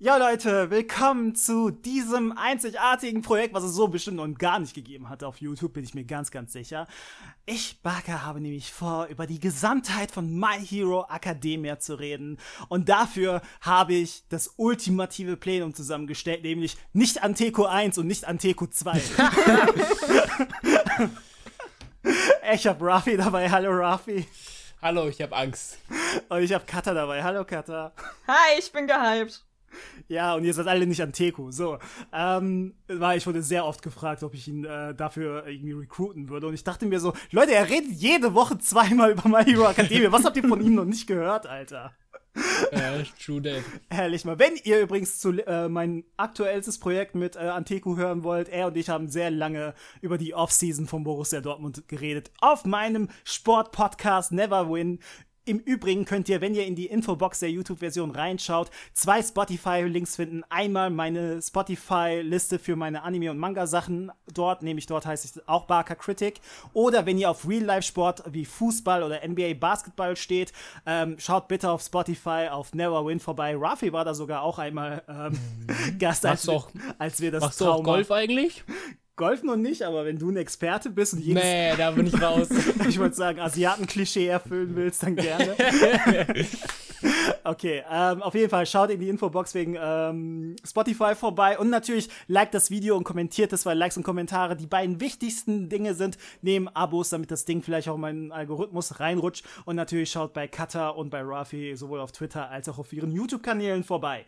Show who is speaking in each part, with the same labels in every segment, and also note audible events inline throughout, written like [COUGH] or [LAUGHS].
Speaker 1: Ja Leute, willkommen zu diesem einzigartigen Projekt, was es so bestimmt und gar nicht gegeben hat auf YouTube, bin ich mir ganz, ganz sicher. Ich, Baka, habe nämlich vor, über die Gesamtheit von My Hero Academia zu reden. Und dafür habe ich das ultimative Plenum zusammengestellt, nämlich nicht Anteco 1 und nicht Anteco 2. [LAUGHS] ich habe Rafi dabei, hallo Rafi. Hallo, ich habe Angst. Und ich habe Kata dabei, hallo Kata. Hi, ich bin gehypt. [LAUGHS] Ja, und ihr seid alle nicht an Teko. So, ähm, war ich wurde sehr oft gefragt, ob ich ihn äh, dafür irgendwie recruiten würde. Und ich dachte mir so, Leute, er redet jede Woche zweimal über My Hero Academia. Was habt ihr von ihm noch nicht gehört, Alter?
Speaker 2: Ja, true Dave.
Speaker 1: Herrlich mal. Wenn ihr übrigens zu äh, mein aktuellstes Projekt mit äh, Anteku hören wollt, er und ich haben sehr lange über die Offseason von Borussia Dortmund geredet. Auf meinem Sportpodcast Never Win im Übrigen könnt ihr, wenn ihr in die Infobox der YouTube-Version reinschaut, zwei Spotify-Links finden. Einmal meine Spotify-Liste für meine Anime- und Manga-Sachen dort, nämlich dort heiße ich auch Barker Critic. Oder wenn ihr auf Real-Life-Sport wie Fußball oder NBA-Basketball steht, ähm, schaut bitte auf Spotify auf Never Win vorbei. Rafi war da sogar auch einmal ähm, mhm. [LAUGHS] Gast, als, wir, als wir das Machst du auch Golf eigentlich? Golf noch nicht, aber wenn du ein Experte bist und jedes. Nee, da bin ich raus. [LAUGHS] ich wollte sagen, Asiaten-Klischee erfüllen willst, dann gerne. [LAUGHS] okay, ähm, auf jeden Fall schaut in die Infobox wegen ähm, Spotify vorbei und natürlich liked das Video und kommentiert es, weil Likes und Kommentare die beiden wichtigsten Dinge sind, neben Abos, damit das Ding vielleicht auch in meinen Algorithmus reinrutscht. Und natürlich schaut bei Cutter und bei Rafi sowohl auf Twitter als auch auf ihren YouTube-Kanälen vorbei.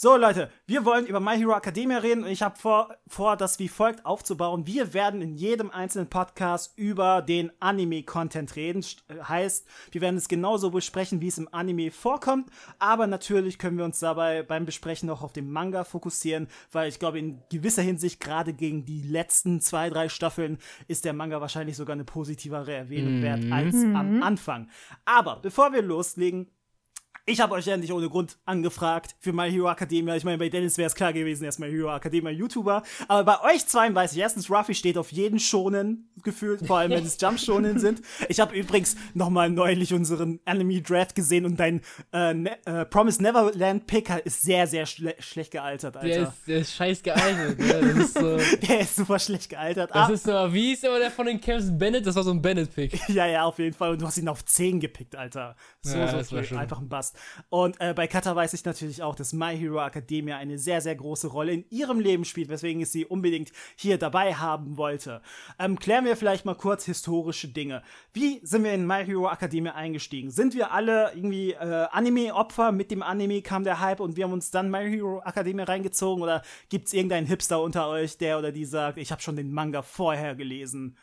Speaker 1: So, Leute, wir wollen über My Hero Academia reden und ich habe vor, vor, das wie folgt aufzubauen. Wir werden in jedem einzelnen Podcast über den Anime-Content reden. Äh, heißt, wir werden es genauso besprechen, wie es im Anime vorkommt. Aber natürlich können wir uns dabei beim Besprechen auch auf den Manga fokussieren, weil ich glaube, in gewisser Hinsicht, gerade gegen die letzten zwei, drei Staffeln, ist der Manga wahrscheinlich sogar eine positivere Erwähnung mhm. wert als am mhm. Anfang. Aber bevor wir loslegen, ich habe euch ja nicht ohne Grund angefragt für My Hero Academia. Ich meine, bei Dennis wäre es klar gewesen, er ist My Hero Academia YouTuber. Aber bei euch zwei weiß ich erstens, Ruffy steht auf jeden Schonen gefühlt, vor allem wenn es [LAUGHS] Jump Schonen sind. Ich habe übrigens nochmal neulich unseren Enemy Draft gesehen und dein äh, ne äh, Promise Neverland Picker ist sehr, sehr schle schlecht gealtert, Alter. Der ist, der ist scheiß gealtert. ja, ne? ist so [LAUGHS] der ist super schlecht gealtert. Das ah. ist so, wie ist der von den Camps Bennett? Das war so ein Bennett Pick. [LAUGHS] ja, ja, auf jeden Fall. Und du hast ihn auf 10 gepickt, Alter. So, ja, so, das war schon. einfach ein Bast. Und äh, bei Kata weiß ich natürlich auch, dass My Hero Academia eine sehr, sehr große Rolle in ihrem Leben spielt, weswegen ich sie unbedingt hier dabei haben wollte. Ähm, klären wir vielleicht mal kurz historische Dinge. Wie sind wir in My Hero Academia eingestiegen? Sind wir alle irgendwie äh, Anime-Opfer? Mit dem Anime kam der Hype und wir haben uns dann My Hero Academia reingezogen? Oder gibt es irgendeinen Hipster unter euch, der oder die sagt, ich habe schon den Manga vorher gelesen?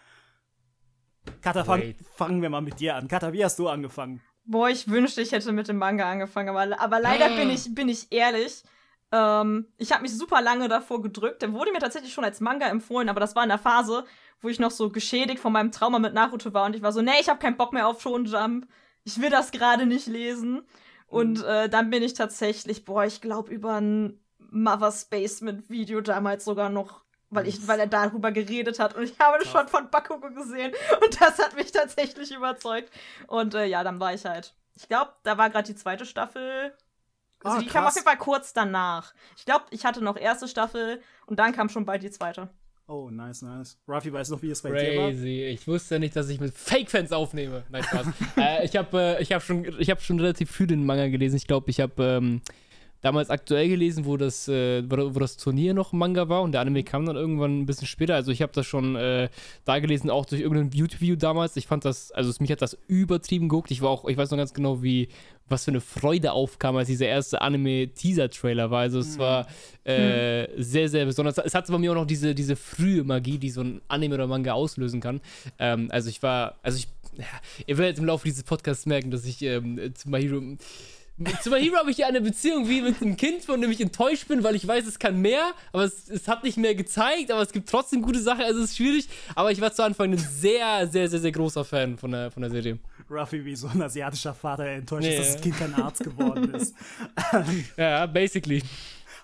Speaker 1: Kata, fang, fangen wir mal mit dir an. Kata, wie hast du angefangen?
Speaker 3: Boah, ich wünschte, ich hätte mit dem Manga angefangen, aber, aber leider bin ich, bin ich ehrlich. Ähm, ich habe mich super lange davor gedrückt. Der wurde mir tatsächlich schon als Manga empfohlen, aber das war in der Phase, wo ich noch so geschädigt von meinem Trauma mit Naruto war und ich war so, nee, ich habe keinen Bock mehr auf Shonen Jump. Ich will das gerade nicht lesen. Und mhm. äh, dann bin ich tatsächlich, boah, ich glaube über ein Mother's Basement Video damals sogar noch weil, ich, weil er darüber geredet hat. Und ich habe das ja. schon von Bakugo gesehen. Und das hat mich tatsächlich überzeugt. Und äh, ja, dann war ich halt. Ich glaube, da war gerade die zweite Staffel. Also ah, die krass. kam auf jeden Fall kurz danach. Ich glaube, ich hatte noch erste Staffel und dann kam schon bald die zweite.
Speaker 1: Oh, nice, nice. Rafi weiß noch, wie es bei Crazy. dir war. Crazy. Ich
Speaker 2: wusste nicht, dass ich mit Fake-Fans
Speaker 1: aufnehme. Nein, Spaß. [LAUGHS] äh, ich
Speaker 2: habe äh, hab schon, hab schon relativ viel den Manga gelesen. Ich glaube, ich habe ähm, damals aktuell gelesen, wo das, äh, wo das Turnier noch ein Manga war und der Anime kam dann irgendwann ein bisschen später. Also ich habe das schon äh, da gelesen, auch durch irgendein youtube view damals. Ich fand das, also mich hat das übertrieben geguckt. Ich war auch, ich weiß noch ganz genau, wie, was für eine Freude aufkam, als dieser erste Anime-Teaser-Trailer war. Also es mhm. war äh, mhm. sehr, sehr besonders. Es hat bei mir auch noch diese, diese frühe Magie, die so ein Anime oder Manga auslösen kann. Ähm, also ich war, also ich, ja, ihr werdet im Laufe dieses Podcasts merken, dass ich ähm, My Hero mit Super Hero habe ich ja eine Beziehung wie mit einem Kind, von dem ich enttäuscht bin, weil ich weiß, es kann mehr, aber es, es hat nicht mehr gezeigt, aber es gibt trotzdem gute Sachen, also es ist schwierig. Aber ich war zu Anfang ein sehr, sehr, sehr, sehr großer Fan von der, von der Serie.
Speaker 1: Ruffy wie so ein asiatischer Vater, der enttäuscht nee. ist, dass das Kind kein Arzt geworden ist. [LAUGHS] ja, basically.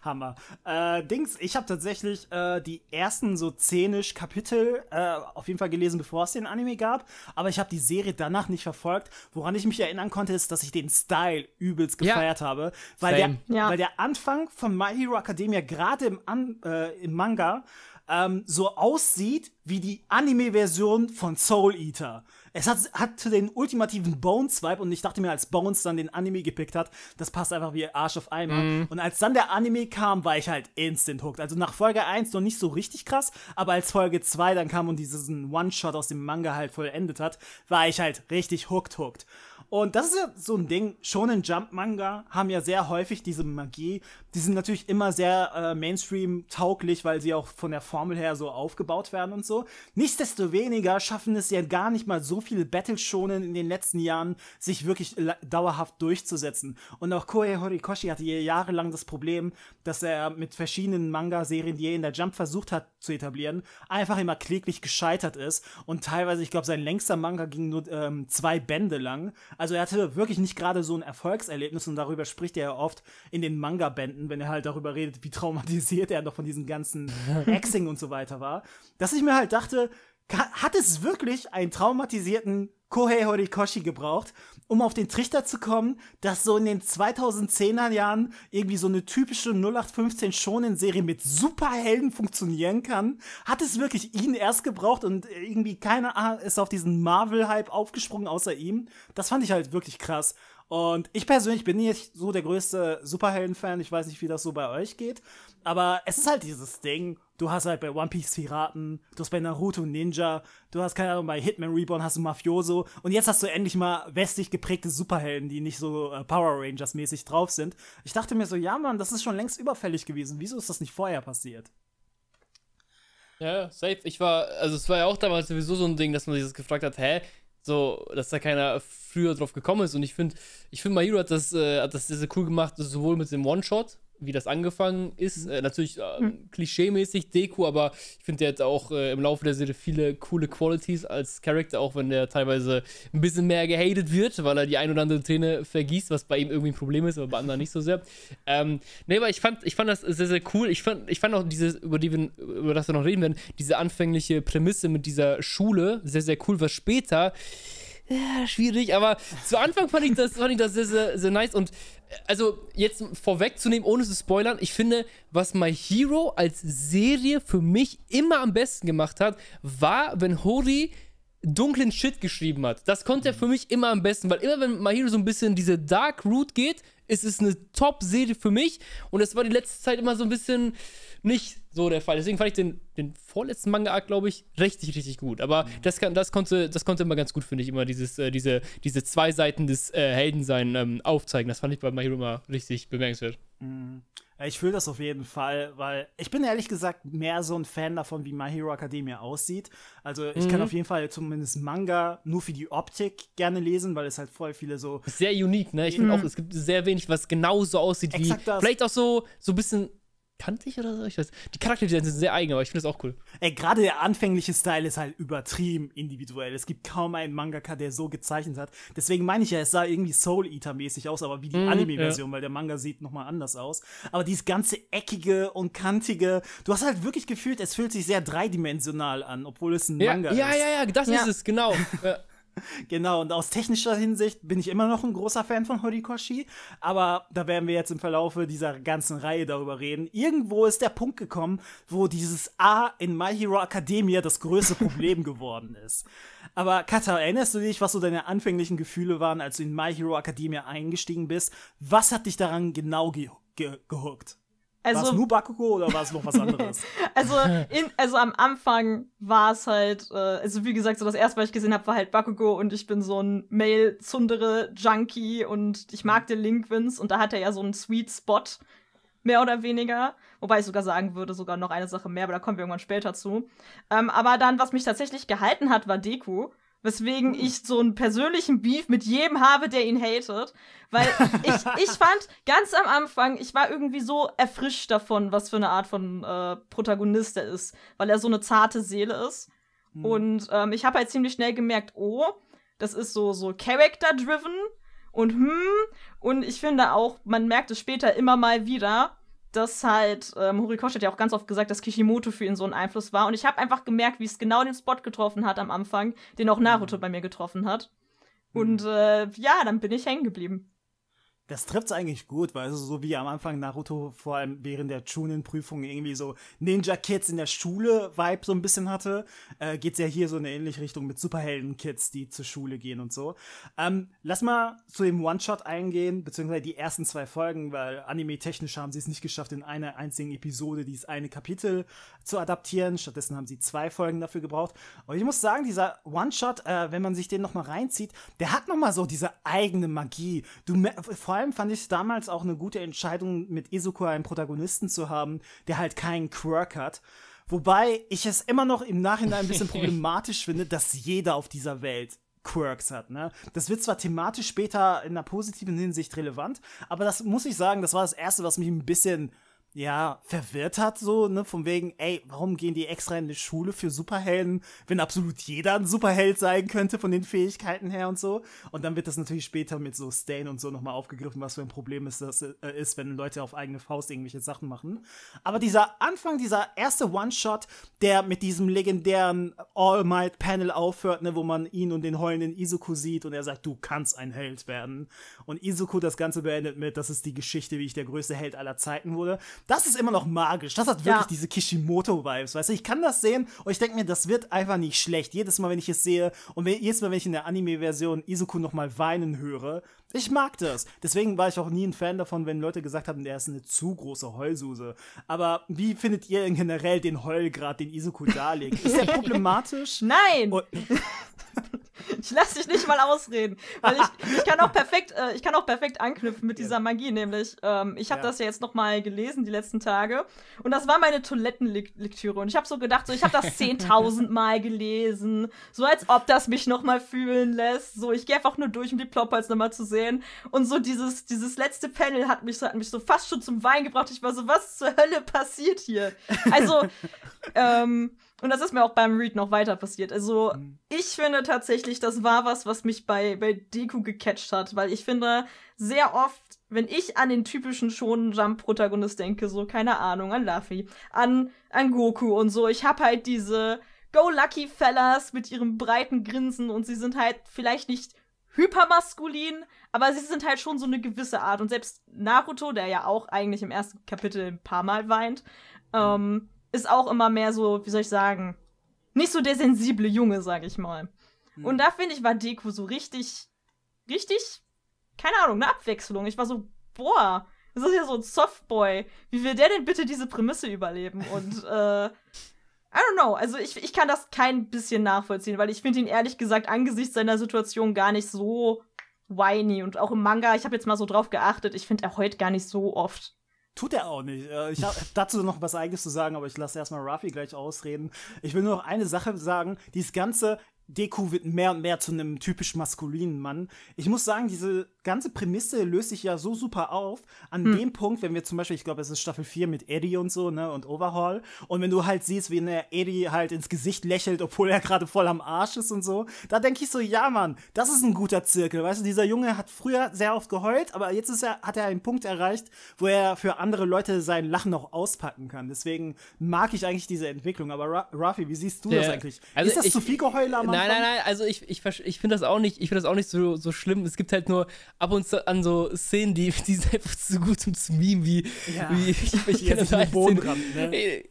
Speaker 1: Hammer. Äh, Dings, ich habe tatsächlich äh, die ersten so zehnisch Kapitel äh, auf jeden Fall gelesen, bevor es den Anime gab. Aber ich habe die Serie danach nicht verfolgt. Woran ich mich erinnern konnte, ist, dass ich den Style übelst gefeiert ja. habe. Weil der, ja. weil der Anfang von My Hero Academia gerade im, äh, im Manga ähm, so aussieht wie die Anime-Version von Soul Eater. Es hat, hat den ultimativen Bones-Vibe und ich dachte mir, als Bones dann den Anime gepickt hat, das passt einfach wie Arsch auf Eimer. Mm. Und als dann der Anime kam, war ich halt instant hooked. Also nach Folge 1 noch nicht so richtig krass, aber als Folge 2 dann kam und diesen One-Shot aus dem Manga halt vollendet hat, war ich halt richtig hooked hooked. Und das ist ja so ein Ding. Shonen Jump Manga haben ja sehr häufig diese Magie. Die sind natürlich immer sehr äh, Mainstream tauglich, weil sie auch von der Formel her so aufgebaut werden und so. Nichtsdestoweniger schaffen es ja gar nicht mal so viele Battle Shonen in den letzten Jahren, sich wirklich dauerhaft durchzusetzen. Und auch Koei Horikoshi hatte jahrelang das Problem, dass er mit verschiedenen Manga-Serien, die er in der Jump versucht hat zu etablieren, einfach immer kläglich gescheitert ist. Und teilweise, ich glaube, sein längster Manga ging nur ähm, zwei Bände lang. Also er hatte wirklich nicht gerade so ein Erfolgserlebnis und darüber spricht er ja oft in den Manga-Bänden, wenn er halt darüber redet, wie traumatisiert er noch von diesen ganzen Hexing [LAUGHS] und so weiter war. Dass ich mir halt dachte, hat es wirklich einen traumatisierten Kohei Horikoshi gebraucht, um auf den Trichter zu kommen, dass so in den 2010er Jahren irgendwie so eine typische 0815 Shonen Serie mit Superhelden funktionieren kann, hat es wirklich ihn erst gebraucht und irgendwie keiner ist auf diesen Marvel Hype aufgesprungen außer ihm. Das fand ich halt wirklich krass. Und ich persönlich bin nicht so der größte Superhelden-Fan. Ich weiß nicht, wie das so bei euch geht. Aber es ist halt dieses Ding. Du hast halt bei One Piece Piraten, du hast bei Naruto Ninja, du hast keine Ahnung, bei Hitman Reborn hast du Mafioso. Und jetzt hast du endlich mal westlich geprägte Superhelden, die nicht so äh, Power Rangers-mäßig drauf sind. Ich dachte mir so, ja, Mann, das ist schon längst überfällig gewesen. Wieso ist das nicht vorher passiert?
Speaker 2: Ja, safe. Ich war, also es war ja auch damals sowieso so ein Ding, dass man sich das gefragt hat, hä, so, dass da keiner früher drauf gekommen ist. Und ich finde, ich finde, Mayura hat das, äh, hat das sehr, sehr cool gemacht, sowohl mit dem One-Shot, wie das angefangen ist. Mhm. Äh, natürlich äh, mhm. klischee-mäßig Deku, aber ich finde, der hat auch äh, im Laufe der Serie viele coole Qualities als Charakter, auch wenn der teilweise ein bisschen mehr gehatet wird, weil er die ein oder andere Szene vergießt, was bei ihm irgendwie ein Problem ist, aber bei anderen nicht so sehr. Ähm, nee, aber ich fand, ich fand das sehr, sehr cool. Ich fand, ich fand auch dieses, über, die wir, über das wir noch reden werden, diese anfängliche Prämisse mit dieser Schule sehr, sehr cool, was später ja, schwierig, aber zu Anfang fand ich das, fand ich das sehr, sehr, sehr nice. Und äh, also jetzt vorwegzunehmen, ohne zu spoilern, ich finde, was My Hero als Serie für mich immer am besten gemacht hat, war, wenn Hori dunklen Shit geschrieben hat. Das konnte er für mich immer am besten, weil immer wenn My Hero so ein bisschen diese Dark Route geht, es ist eine Top-Serie für mich. Und das war die letzte Zeit immer so ein bisschen nicht so der Fall. Deswegen fand ich den, den vorletzten Manga-Arc, glaube ich, richtig, richtig gut. Aber mhm. das, das, konnte, das konnte immer ganz gut, finde ich, immer dieses, äh, diese, diese zwei Seiten des äh, Heldensein ähm, aufzeigen. Das fand ich bei My Hero immer richtig bemerkenswert.
Speaker 1: Mhm. Ich fühle das auf jeden Fall, weil ich bin ehrlich gesagt mehr so ein Fan davon, wie My Hero Academia aussieht. Also ich mhm. kann auf jeden Fall zumindest Manga nur für die Optik gerne lesen, weil es halt voll viele so. Sehr unique, ne? Ich finde mhm. auch, es gibt sehr wenig, was genauso aussieht wie. Das. Vielleicht auch so, so ein bisschen kantig oder so. Ich weiß. Die Charakterdesigns sind sehr eigen, aber ich finde das auch cool. Ey, gerade der anfängliche Style ist halt übertrieben individuell. Es gibt kaum einen Mangaka, der so gezeichnet hat. Deswegen meine ich ja, es sah irgendwie Soul Eater mäßig aus, aber wie die mm, Anime-Version, ja. weil der Manga sieht nochmal anders aus. Aber dieses ganze eckige und kantige, du hast halt wirklich gefühlt, es fühlt sich sehr dreidimensional an, obwohl es ein ja, Manga ja, ist. Ja, ja, ja, das ist es, genau. [LAUGHS] [LAUGHS] Genau, und aus technischer Hinsicht bin ich immer noch ein großer Fan von Horikoshi, aber da werden wir jetzt im Verlauf dieser ganzen Reihe darüber reden. Irgendwo ist der Punkt gekommen, wo dieses A in My Hero Academia das größte Problem [LAUGHS] geworden ist. Aber Kata, erinnerst du dich, was so deine anfänglichen Gefühle waren, als du in My Hero Academia eingestiegen bist? Was hat dich daran genau ge ge gehuckt? Also, war es nur Bakugo oder war es noch was anderes?
Speaker 3: [LAUGHS] also, in, also am Anfang war es halt, äh, also wie gesagt, so das erste, was ich gesehen habe, war halt Bakugo und ich bin so ein Mail-Zundere-Junkie und ich mag den Linkwins und da hat er ja so einen Sweet Spot, mehr oder weniger. Wobei ich sogar sagen würde, sogar noch eine Sache mehr, aber da kommen wir irgendwann später zu. Ähm, aber dann, was mich tatsächlich gehalten hat, war Deku weswegen hm. ich so einen persönlichen Beef mit jedem habe, der ihn hatet. Weil [LAUGHS] ich, ich fand ganz am Anfang, ich war irgendwie so erfrischt davon, was für eine Art von äh, Protagonist er ist, weil er so eine zarte Seele ist. Mhm. Und ähm, ich habe halt ziemlich schnell gemerkt, oh, das ist so, so character-driven und hm. Und ich finde auch, man merkt es später immer mal wieder, dass halt ähm, Horikoshi hat ja auch ganz oft gesagt, dass Kishimoto für ihn so ein Einfluss war. Und ich habe einfach gemerkt, wie es genau den Spot getroffen hat am Anfang, den auch Naruto mhm. bei mir getroffen hat. Mhm. Und äh, ja, dann
Speaker 1: bin ich hängen geblieben das trifft es eigentlich gut, weil also so wie am Anfang Naruto vor allem während der Chunin-Prüfung irgendwie so Ninja-Kids in der Schule-Vibe so ein bisschen hatte, äh, es ja hier so in eine ähnliche Richtung mit Superhelden-Kids, die zur Schule gehen und so. Ähm, lass mal zu dem One-Shot eingehen, beziehungsweise die ersten zwei Folgen, weil anime-technisch haben sie es nicht geschafft, in einer einzigen Episode dieses eine Kapitel zu adaptieren. Stattdessen haben sie zwei Folgen dafür gebraucht. Und ich muss sagen, dieser One-Shot, äh, wenn man sich den nochmal reinzieht, der hat nochmal so diese eigene Magie. Du, vor allem allem fand ich damals auch eine gute Entscheidung, mit Isoko einen Protagonisten zu haben, der halt keinen Quirk hat. Wobei ich es immer noch im Nachhinein ein bisschen [LAUGHS] problematisch finde, dass jeder auf dieser Welt Quirks hat. Ne? Das wird zwar thematisch später in einer positiven Hinsicht relevant, aber das muss ich sagen, das war das Erste, was mich ein bisschen ja, verwirrt hat, so, ne, von wegen, ey, warum gehen die extra in eine Schule für Superhelden, wenn absolut jeder ein Superheld sein könnte von den Fähigkeiten her und so. Und dann wird das natürlich später mit so Stain und so nochmal aufgegriffen, was für ein Problem ist, das äh, ist, wenn Leute auf eigene Faust irgendwelche Sachen machen. Aber dieser Anfang, dieser erste One-Shot, der mit diesem legendären All Might Panel aufhört, ne, wo man ihn und den heulenden Izuku sieht und er sagt, du kannst ein Held werden. Und Izuku das Ganze beendet mit, das ist die Geschichte, wie ich der größte Held aller Zeiten wurde das ist immer noch magisch. Das hat wirklich ja. diese Kishimoto-Vibes, weißt du? Ich kann das sehen und ich denke mir, das wird einfach nicht schlecht. Jedes Mal, wenn ich es sehe und jedes Mal, wenn ich in der Anime-Version Izuku nochmal weinen höre, ich mag das. Deswegen war ich auch nie ein Fan davon, wenn Leute gesagt haben, der ist eine zu große Heulsuse. Aber wie findet ihr generell den Heulgrad, den Izuku darlegt? Ist der [LAUGHS] problematisch? Nein! Und [LAUGHS] [LAUGHS] Ich lasse dich nicht mal ausreden, weil ich, ich kann auch
Speaker 3: perfekt, äh, ich kann auch perfekt anknüpfen mit dieser Magie, nämlich ähm, ich habe ja. das ja jetzt noch mal gelesen die letzten Tage und das war meine Toilettenlektüre und ich habe so gedacht, so ich habe das 10.000 [LAUGHS] Mal gelesen, so als ob das mich noch mal fühlen lässt, so ich gehe einfach nur durch, um die Plopholz noch mal zu sehen und so dieses dieses letzte Panel hat mich so hat mich so fast schon zum Wein gebracht. Ich war so was zur Hölle passiert hier? Also [LAUGHS] ähm, und das ist mir auch beim Read noch weiter passiert. Also, mhm. ich finde tatsächlich, das war was, was mich bei, bei Deku gecatcht hat, weil ich finde, sehr oft, wenn ich an den typischen schonen Jump-Protagonist denke, so, keine Ahnung, an Luffy, an, an Goku und so, ich hab halt diese Go-Lucky-Fellas mit ihrem breiten Grinsen und sie sind halt vielleicht nicht hypermaskulin, aber sie sind halt schon so eine gewisse Art. Und selbst Naruto, der ja auch eigentlich im ersten Kapitel ein paar Mal weint, mhm. ähm, ist auch immer mehr so, wie soll ich sagen, nicht so der sensible Junge, sag ich mal. Hm. Und da finde ich, war Deku so richtig, richtig, keine Ahnung, eine Abwechslung. Ich war so, boah, das ist ja so ein Softboy. Wie will der denn bitte diese Prämisse überleben? Und, [LAUGHS] äh, I don't know. Also ich, ich kann das kein bisschen nachvollziehen, weil ich finde ihn ehrlich gesagt angesichts seiner Situation gar nicht so whiny. Und auch im Manga, ich habe jetzt mal so drauf geachtet, ich finde er heult gar nicht so oft.
Speaker 1: Tut er auch nicht. Äh, ich habe [LAUGHS] dazu noch was eigenes zu sagen, aber ich lasse erstmal Rafi gleich ausreden. Ich will nur noch eine Sache sagen. Dieses ganze Deku wird mehr und mehr zu einem typisch maskulinen Mann. Ich muss sagen, diese ganze Prämisse löst sich ja so super auf, an hm. dem Punkt, wenn wir zum Beispiel, ich glaube, es ist Staffel 4 mit Eddie und so, ne, und Overhaul, und wenn du halt siehst, wie ne Eddie halt ins Gesicht lächelt, obwohl er gerade voll am Arsch ist und so, da denke ich so, ja, Mann, das ist ein guter Zirkel, weißt du, dieser Junge hat früher sehr oft geheult, aber jetzt ist er, hat er einen Punkt erreicht, wo er für andere Leute sein Lachen noch auspacken kann, deswegen mag ich eigentlich diese Entwicklung, aber Rafi, wie siehst du Der, das eigentlich? Also ist das ich, zu viel Geheul am Anfang? Nein, nein, nein,
Speaker 2: also ich, ich, ich finde das auch nicht, ich finde das auch nicht so, so schlimm, es gibt halt nur
Speaker 1: ab und zu an so Szenen, die, die sind einfach zu gut zum Meme, wie, ja. wie ich, ich kenne den halt Boden rammt, ne?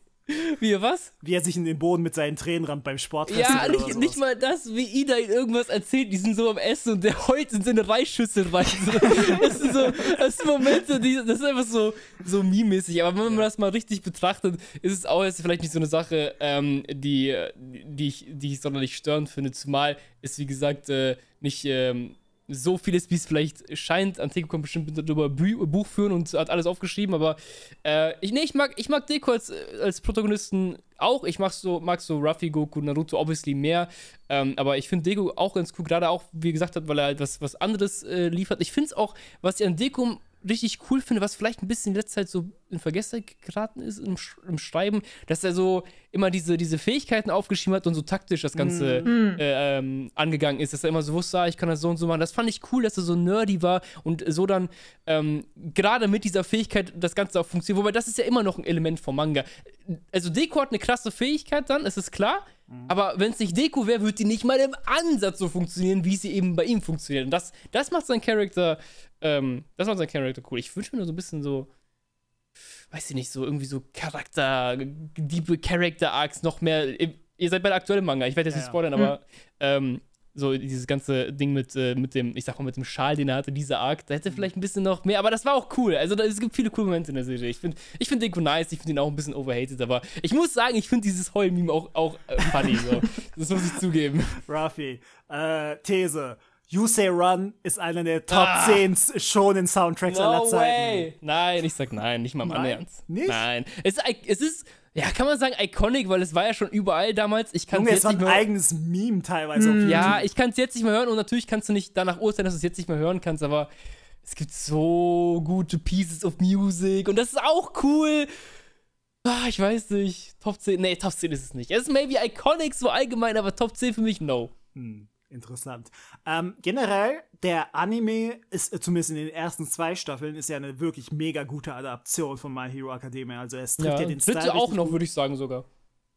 Speaker 1: Wie er was? Wie er sich in den Boden mit seinen Tränen rammt beim Sport. Ja, nicht, nicht, mal das, wie Ida ihm irgendwas erzählt. Die sind so am Essen und der heult in seine Reisschüssel
Speaker 2: rein. [LAUGHS] das sind so das sind Momente, die, das ist einfach so, so meme-mäßig. Aber wenn man ja. das mal richtig betrachtet, ist es auch jetzt vielleicht nicht so eine Sache, ähm, die, die, ich, die ich sonderlich störend finde. Zumal es, wie gesagt, äh, nicht. Ähm, so vieles, wie es vielleicht scheint. Anteko kommt bestimmt darüber Bü Buch führen und hat alles aufgeschrieben, aber äh, ich, nee, ich mag, ich mag Deko als, als Protagonisten auch. Ich mag so, mag so Ruffy, Goku, Naruto obviously mehr, ähm, aber ich finde Deko auch ganz cool, gerade auch, wie gesagt hat, weil er halt was, was anderes äh, liefert. Ich finde es auch, was ich an Deko richtig cool finde, was vielleicht ein bisschen in letzter Zeit so in Vergessenheit geraten ist im, Sch im Schreiben, dass er so immer diese, diese Fähigkeiten aufgeschrieben hat und so taktisch das Ganze mhm. mhm. äh, ähm, angegangen ist, dass er immer so wusste, ah, ich kann das so und so machen. Das fand ich cool, dass er so nerdy war und so dann ähm, gerade mit dieser Fähigkeit das Ganze auch funktioniert. Wobei das ist ja immer noch ein Element vom Manga. Also Deko hat eine krasse Fähigkeit dann, ist es klar. Mhm. Aber wenn es nicht Deko wäre, würde die nicht mal im Ansatz so funktionieren, wie sie eben bei ihm funktioniert. Und das, das macht seinen Charakter ähm, das macht seinen Charakter cool. Ich wünsche mir nur so ein bisschen so, weiß ich nicht, so irgendwie so Charakter, diebe Character-Arcs noch mehr. Ihr seid bei der aktuellen Manga, ich werde jetzt ja, nicht spoilern, ja. aber ähm, so dieses ganze Ding mit, äh, mit dem, ich sag mal, mit dem Schal, den er hatte, dieser Arc, da hätte mhm. vielleicht ein bisschen noch mehr, aber das war auch cool. Also da, es gibt viele coole Momente in der Serie. Ich finde ich find Deko nice, ich finde ihn auch ein bisschen overhated, aber ich muss sagen, ich finde dieses Heul-Meme auch, auch äh, funny. So. [LAUGHS] das muss ich zugeben.
Speaker 1: Rafi, äh, These. You Say Run ist einer der Top ah, 10 schonen Soundtracks no aller Zeiten. Way.
Speaker 2: Nein, ich sag nein, nicht mal im Ernst. Nicht? Nein. Es, es ist ja, kann man sagen, iconic, weil es war ja schon überall damals. Ich kann Junge, jetzt es war ein
Speaker 1: eigenes Meme teilweise. Mm, ja, ich kann es
Speaker 2: jetzt nicht mehr hören und natürlich kannst du nicht danach urteilen, dass du es jetzt nicht mehr hören kannst, aber es gibt so gute Pieces of Music und das ist auch cool. Ah, ich weiß nicht. Top 10, nee, Top 10 ist es nicht. Es ist maybe iconic so allgemein,
Speaker 1: aber Top 10 für mich, no. Hm interessant. Ähm, generell, der Anime ist äh, zumindest in den ersten zwei Staffeln ist ja eine wirklich mega gute Adaption von My Hero Academia. Also es trifft ja, ja den Style. Bitte auch noch, würde ich sagen sogar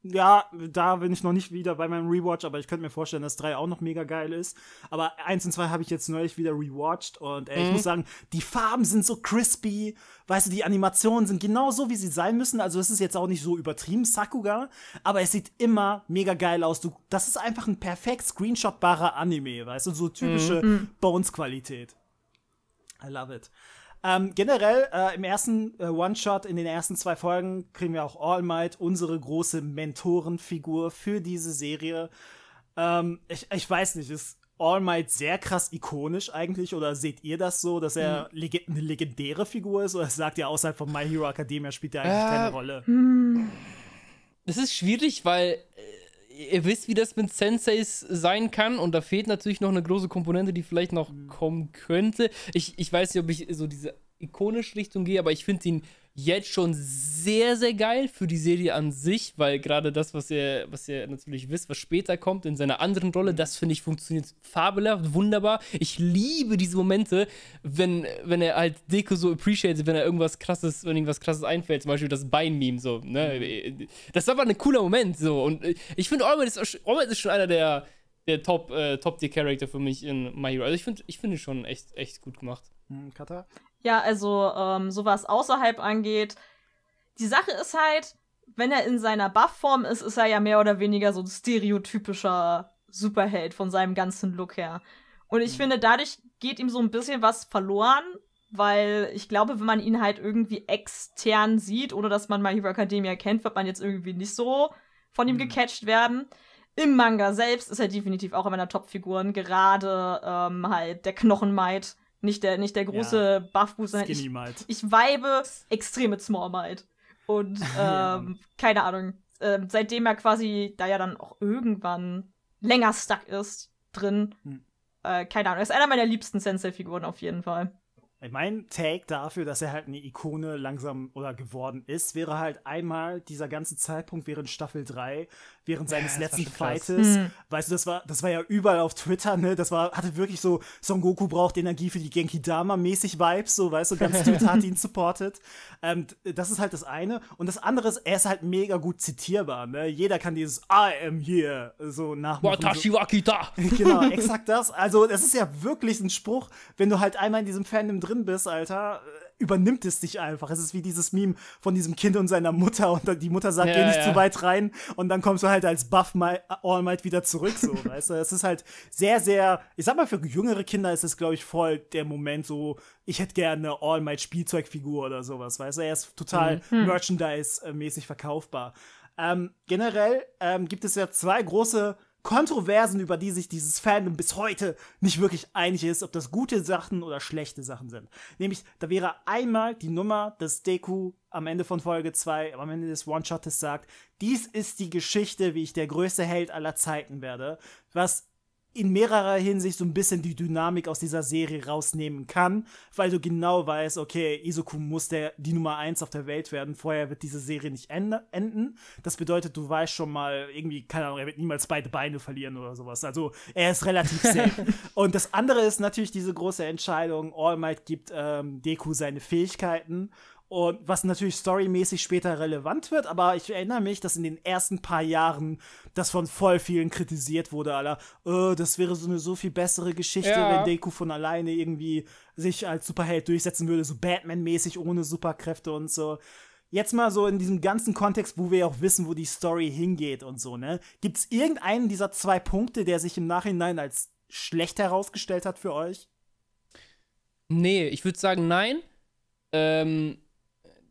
Speaker 1: ja, da bin ich noch nicht wieder bei meinem Rewatch, aber ich könnte mir vorstellen, dass 3 auch noch mega geil ist. Aber 1 und 2 habe ich jetzt neulich wieder rewatcht und ey, mhm. ich muss sagen, die Farben sind so crispy, weißt du, die Animationen sind genau so, wie sie sein müssen. Also es ist jetzt auch nicht so übertrieben Sakuga, aber es sieht immer mega geil aus. Du, das ist einfach ein perfekt screenshotbarer Anime, weißt du, so typische mhm. mhm. Bones-Qualität. I love it. Ähm, generell, äh, im ersten äh, One-Shot, in den ersten zwei Folgen, kriegen wir auch All Might, unsere große Mentorenfigur für diese Serie. Ähm, ich, ich weiß nicht, ist All Might sehr krass ikonisch eigentlich? Oder seht ihr das so, dass er mhm. leg eine legendäre Figur ist? Oder sagt ihr, außerhalb von My Hero Academia spielt er eigentlich äh, keine Rolle? Das hm. ist schwierig, weil äh, ihr wisst, wie das
Speaker 2: mit Senseis sein kann und da fehlt natürlich noch eine große Komponente, die vielleicht noch mhm. kommen könnte. Ich, ich weiß nicht, ob ich so diese ikonische Richtung gehe, aber ich finde ihn jetzt schon sehr, sehr geil für die Serie an sich, weil gerade das, was ihr, was ihr natürlich wisst, was später kommt in seiner anderen Rolle, mhm. das finde ich funktioniert fabelhaft, wunderbar. Ich liebe diese Momente, wenn, wenn er halt Deko so appreciated, wenn er irgendwas krasses, wenn irgendwas krasses einfällt, zum Beispiel das Bein-Meme, so, ne? Mhm. Das war aber ein cooler Moment, so. Und ich finde, Orman ist, ist schon einer der, der Top, äh, Top Tier Character für mich in My Hero. Also ich finde, ich finde schon echt, echt gut gemacht.
Speaker 1: Kata. Mhm,
Speaker 3: ja, also ähm, so was außerhalb angeht. Die Sache ist halt, wenn er in seiner Buff-Form ist, ist er ja mehr oder weniger so ein stereotypischer Superheld von seinem ganzen Look her. Und ich mhm. finde, dadurch geht ihm so ein bisschen was verloren, weil ich glaube, wenn man ihn halt irgendwie extern sieht, ohne dass man My Hero Academia kennt, wird man jetzt irgendwie nicht so von ihm mhm. gecatcht werden. Im Manga selbst ist er definitiv auch einer meiner Top-Figuren, gerade ähm, halt der Knochenmaid nicht der, nicht der große ja. Buff-Boost, sondern ich, ich weibe extrem mit Small Might. Und [LAUGHS] ähm, ja. keine Ahnung. Ähm, seitdem er quasi, da ja dann auch irgendwann länger stuck ist, drin. Hm. Äh, keine Ahnung. Er ist einer meiner liebsten Sensei-Figuren auf
Speaker 1: jeden Fall. Mein Take dafür, dass er halt eine Ikone langsam oder geworden ist, wäre halt einmal dieser ganze Zeitpunkt während Staffel 3, während seines ja, letzten Fightes. Mhm. Weißt du, das war, das war ja überall auf Twitter, ne? Das war, hatte wirklich so, Son Goku braucht Energie für die Genki Dama-mäßig Vibes, so, weißt du, ganz [LAUGHS] Twitter hat ihn supportet. Ähm, das ist halt das eine. Und das andere ist, er ist halt mega gut zitierbar, ne? Jeder kann dieses I am here so nachmachen. Watashi wa kita. [LAUGHS] genau, exakt das. Also, das ist ja wirklich ein Spruch, wenn du halt einmal in diesem Fandom drin drin bist, Alter, äh, übernimmt es dich einfach. Es ist wie dieses Meme von diesem Kind und seiner Mutter und die Mutter sagt, ja, geh nicht ja. zu weit rein und dann kommst du halt als Buff All Might wieder zurück, so, [LAUGHS] weißt du? Es ist halt sehr, sehr, ich sag mal, für jüngere Kinder ist es, glaube ich, voll der Moment so, ich hätte gerne eine All Might Spielzeugfigur oder sowas, weißt du? Er ist total mhm. Hm. Merchandise-mäßig verkaufbar. Ähm, generell ähm, gibt es ja zwei große Kontroversen, über die sich dieses Fandom bis heute nicht wirklich einig ist, ob das gute Sachen oder schlechte Sachen sind. Nämlich, da wäre einmal die Nummer, dass Deku am Ende von Folge 2, am Ende des One-Shottes sagt, dies ist die Geschichte, wie ich der größte Held aller Zeiten werde, was in mehrerer Hinsicht so ein bisschen die Dynamik aus dieser Serie rausnehmen kann, weil du genau weißt, okay, Isoku muss der, die Nummer 1 auf der Welt werden, vorher wird diese Serie nicht enden. Das bedeutet, du weißt schon mal irgendwie, keine Ahnung, er wird niemals beide Beine verlieren oder sowas. Also er ist relativ [LAUGHS] safe. Und das andere ist natürlich diese große Entscheidung, All Might gibt ähm, Deku seine Fähigkeiten und was natürlich storymäßig später relevant wird, aber ich erinnere mich, dass in den ersten paar Jahren das von voll vielen kritisiert wurde, aller, oh, das wäre so eine so viel bessere Geschichte, ja. wenn Deku von alleine irgendwie sich als Superheld durchsetzen würde, so Batman-mäßig ohne Superkräfte und so. Jetzt mal so in diesem ganzen Kontext, wo wir ja auch wissen, wo die Story hingeht und so, ne? Gibt's irgendeinen dieser zwei Punkte, der sich im Nachhinein als schlecht herausgestellt hat für euch?
Speaker 2: Nee, ich würde sagen, nein. Ähm,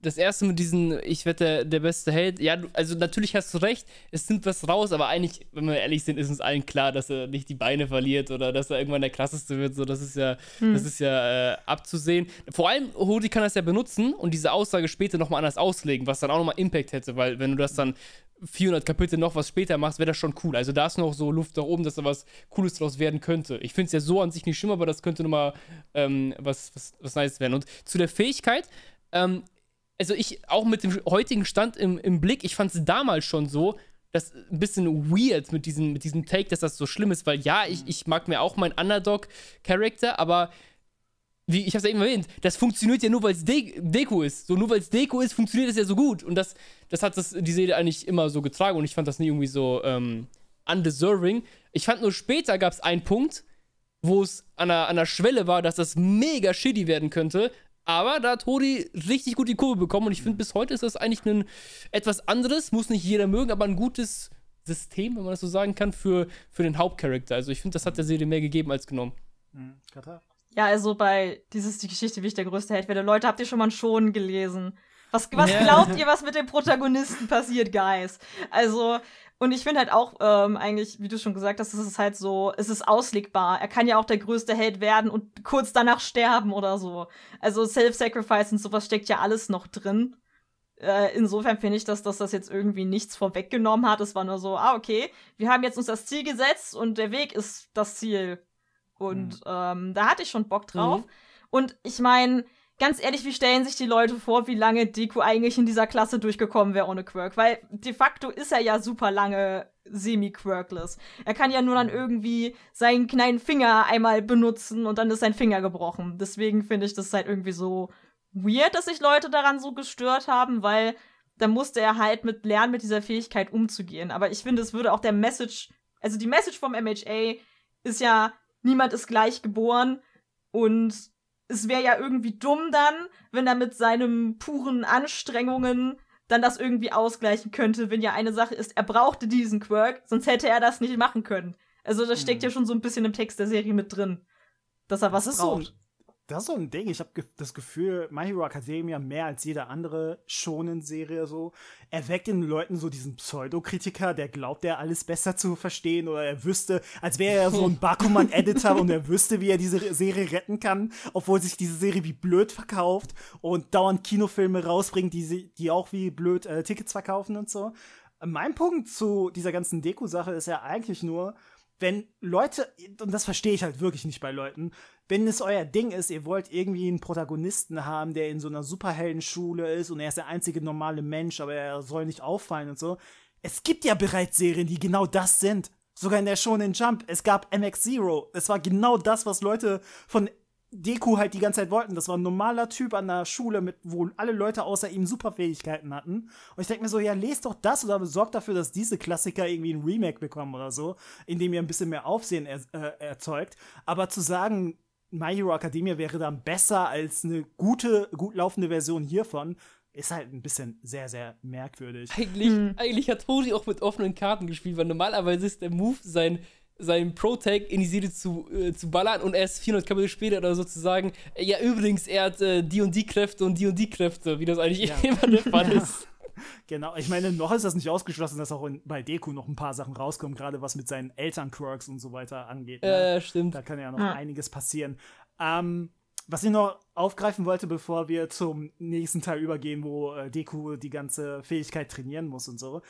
Speaker 2: das erste mit diesen, ich werde der, beste Held, ja, also natürlich hast du recht, es nimmt was raus, aber eigentlich, wenn wir ehrlich sind, ist uns allen klar, dass er nicht die Beine verliert oder dass er irgendwann der krasseste wird. So, das ist ja, hm. das ist ja äh, abzusehen. Vor allem, Hody kann das ja benutzen und diese Aussage später nochmal anders auslegen, was dann auch nochmal Impact hätte, weil wenn du das dann 400 Kapitel noch was später machst, wäre das schon cool. Also da ist noch so Luft nach oben, dass da was Cooles draus werden könnte. Ich finde es ja so an sich nicht schlimm, aber das könnte nochmal ähm, was, was, was Nice werden. Und zu der Fähigkeit, ähm, also ich, auch mit dem heutigen Stand im, im Blick, ich fand es damals schon so, dass äh, ein bisschen weird mit diesem, mit diesem Take, dass das so schlimm ist, weil ja, ich, mhm. ich mag mir auch meinen Underdog-Charakter, aber wie ich habe es ja eben erwähnt, das funktioniert ja nur, weil es De Deko ist. So nur weil es Deko ist, funktioniert es ja so gut. Und das, das hat das, die Seele eigentlich immer so getragen und ich fand das nie irgendwie so ähm, undeserving. Ich fand nur später gab es einen Punkt, wo es an der, an einer Schwelle war, dass das mega shitty werden könnte, aber da hat Hori richtig gut die Kurve bekommen und ich finde, bis heute ist das eigentlich ein etwas anderes, muss nicht jeder mögen, aber ein gutes System, wenn man das so sagen kann, für, für den Hauptcharakter. Also ich finde, das hat der Serie mehr gegeben als genommen. Mhm.
Speaker 3: Ja, also bei dieses die Geschichte, wie ich der größte Held werde. Leute, habt ihr schon mal einen Schon gelesen? Was, was glaubt ihr, was mit dem Protagonisten passiert, Guys? Also, und ich finde halt auch ähm, eigentlich, wie du schon gesagt hast, es ist halt so, es ist auslegbar. Er kann ja auch der größte Held werden und kurz danach sterben oder so. Also Self-Sacrifice und sowas steckt ja alles noch drin. Äh, insofern finde ich, dass, dass das jetzt irgendwie nichts vorweggenommen hat. Es war nur so, ah, okay, wir haben jetzt uns das Ziel gesetzt und der Weg ist das Ziel. Und mhm. ähm, da hatte ich schon Bock mhm. drauf. Mhm. Und ich meine, ganz ehrlich, wie stellen sich die Leute vor, wie lange Deku eigentlich in dieser Klasse durchgekommen wäre ohne Quirk? Weil de facto ist er ja super lange semi-quirkless. Er kann ja nur dann mhm. irgendwie seinen kleinen Finger einmal benutzen und dann ist sein Finger gebrochen. Deswegen finde ich das halt irgendwie so weird, dass sich Leute daran so gestört haben, weil da musste er halt mit lernen, mit dieser Fähigkeit umzugehen. Aber ich finde, es würde auch der Message, also die Message vom MHA ist ja, niemand ist gleich geboren und es wäre ja irgendwie dumm dann, wenn er mit seinen puren Anstrengungen dann das irgendwie ausgleichen könnte, wenn ja eine Sache ist, er brauchte diesen Quirk, sonst hätte er das nicht machen können. Also das steckt mhm. ja schon so ein bisschen im Text der Serie mit drin, dass er was das braucht. So
Speaker 1: das ist so ein Ding. Ich habe ge das Gefühl, My Hero Academia mehr als jede andere schonen Serie so erweckt in Leuten so diesen Pseudokritiker, der glaubt, er alles besser zu verstehen oder er wüsste, als wäre er so ein [LAUGHS] Bakuman-Editor und er wüsste, wie er diese Serie retten kann, obwohl sich diese Serie wie blöd verkauft und dauernd Kinofilme rausbringt, die, die auch wie blöd äh, Tickets verkaufen und so. Mein Punkt zu dieser ganzen deko sache ist ja eigentlich nur, wenn Leute, und das verstehe ich halt wirklich nicht bei Leuten, wenn es euer Ding ist, ihr wollt irgendwie einen Protagonisten haben, der in so einer Superheldenschule ist und er ist der einzige normale Mensch, aber er soll nicht auffallen und so. Es gibt ja bereits Serien, die genau das sind. Sogar in der Shonen Jump. Es gab MX Zero. Es war genau das, was Leute von Deku halt die ganze Zeit wollten. Das war ein normaler Typ an der Schule, mit, wo alle Leute außer ihm Superfähigkeiten hatten. Und ich denke mir so, ja, lest doch das oder sorgt dafür, dass diese Klassiker irgendwie ein Remake bekommen oder so, indem ihr ein bisschen mehr Aufsehen er, äh, erzeugt. Aber zu sagen, My Hero Academia wäre dann besser als eine gute, gut laufende Version hiervon. Ist halt ein bisschen sehr, sehr merkwürdig. Eigentlich, mhm. eigentlich hat Tori auch mit offenen Karten gespielt, weil normalerweise ist der Move sein,
Speaker 2: seinen Pro-Tag in die Seele zu, äh, zu ballern und erst 400 Kapitel später oder sozusagen,
Speaker 1: äh, ja, übrigens, er hat äh, die und die Kräfte und die und die Kräfte, wie das eigentlich ja. [LAUGHS] immer der Fall ja. ist. [LAUGHS] [LAUGHS] genau, ich meine, noch ist das nicht ausgeschlossen, dass auch in, bei Deku noch ein paar Sachen rauskommen, gerade was mit seinen Eltern-Quirks und so weiter angeht. Ne? Äh, stimmt. Da kann ja noch ja. einiges passieren. Ähm, was ich noch aufgreifen wollte, bevor wir zum nächsten Teil übergehen, wo äh, Deku die ganze Fähigkeit trainieren muss und so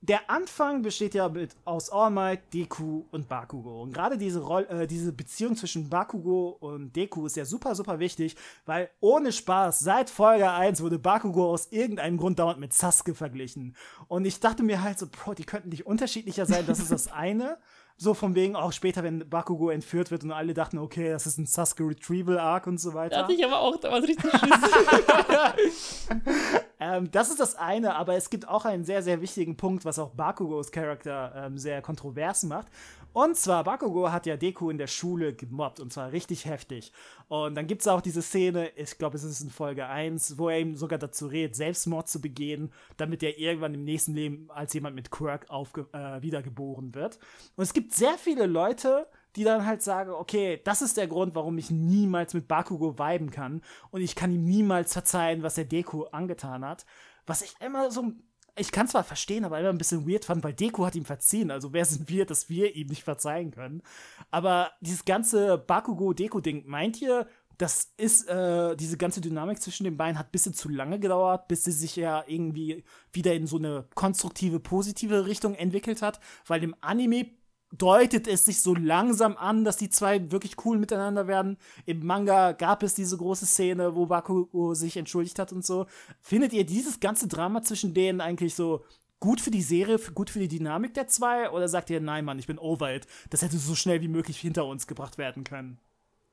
Speaker 1: der Anfang besteht ja mit, aus All Might, Deku und Bakugo. Und gerade diese, Roll, äh, diese Beziehung zwischen Bakugo und Deku ist ja super, super wichtig, weil ohne Spaß, seit Folge 1 wurde Bakugo aus irgendeinem Grund dauernd mit Sasuke verglichen. Und ich dachte mir halt so, Bro, die könnten nicht unterschiedlicher sein, das ist das [LAUGHS] eine. So von wegen auch später, wenn Bakugo entführt wird und alle dachten, okay, das ist ein Sasuke Retrieval Arc und so weiter. Dachte ich aber auch damals richtig [LAUGHS] Schiss. [LAUGHS] ähm, das ist das eine, aber es gibt auch einen sehr, sehr wichtigen Punkt, was auch Bakugos Charakter ähm, sehr kontrovers macht. Und zwar, Bakugo hat ja Deku in der Schule gemobbt und zwar richtig heftig. Und dann gibt es auch diese Szene, ich glaube, es ist in Folge 1, wo er ihm sogar dazu rät, Selbstmord zu begehen, damit er irgendwann im nächsten Leben als jemand mit Quirk äh, wiedergeboren wird. Und es gibt sehr viele Leute, die dann halt sagen, okay, das ist der Grund, warum ich niemals mit Bakugo viben kann und ich kann ihm niemals verzeihen, was er Deku angetan hat. Was ich immer so ich kann zwar verstehen, aber immer ein bisschen weird fand, weil Deku hat ihm verziehen. Also wer sind wir, dass wir ihm nicht verzeihen können? Aber dieses ganze Bakugo-Deku-Ding, meint ihr, das ist, äh, diese ganze Dynamik zwischen den beiden hat ein bisschen zu lange gedauert, bis sie sich ja irgendwie wieder in so eine konstruktive, positive Richtung entwickelt hat, weil im Anime deutet es sich so langsam an, dass die zwei wirklich cool miteinander werden. Im Manga gab es diese große Szene, wo Bakugo sich entschuldigt hat und so. Findet ihr dieses ganze Drama zwischen denen eigentlich so gut für die Serie, gut für die Dynamik der zwei? Oder sagt ihr, nein, Mann, ich bin over it. Das hätte so schnell wie möglich hinter uns gebracht werden können.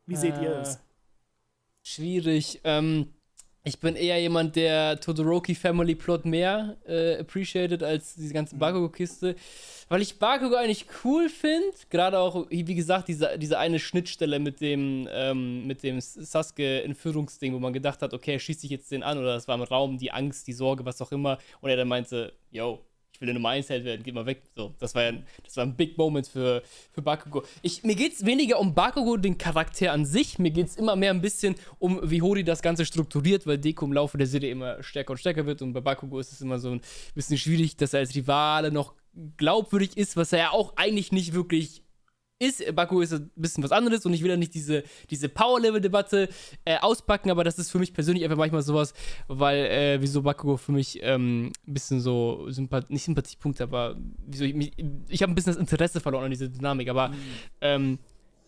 Speaker 1: Wie seht äh, ihr es?
Speaker 2: Schwierig. Ähm, ich bin eher jemand, der Todoroki Family Plot mehr äh, appreciated als diese ganzen mhm. Bakugo-Kiste. Weil ich Bakugo eigentlich cool finde. Gerade auch, wie gesagt, diese, diese eine Schnittstelle mit dem, ähm, mit dem Sasuke-Entführungsding, wo man gedacht hat, okay, er schießt sich jetzt den an oder das war im Raum, die Angst, die Sorge, was auch immer. Und er dann meinte, yo, ich will eine Nummer 1 Held werden, geh mal weg. So, das war ja ein, das war ein Big Moment für, für Bakugo. Ich, mir geht es weniger um Bakugo, den Charakter an sich, mir geht es immer mehr ein bisschen um, wie Hori das Ganze strukturiert, weil Deko im Laufe der Serie immer stärker und stärker wird und bei Bakugo ist es immer so ein bisschen schwierig, dass er als Rivale noch glaubwürdig ist, was er ja auch eigentlich nicht wirklich ist. Äh, Baku ist ein bisschen was anderes und ich will ja nicht diese, diese Power-Level-Debatte äh, auspacken, aber das ist für mich persönlich einfach manchmal sowas, weil äh, wieso Baku für mich ähm, ein bisschen so, Sympath nicht Sympathiepunkte, aber wieso ich, ich habe ein bisschen das Interesse verloren an dieser Dynamik, aber mhm. ähm,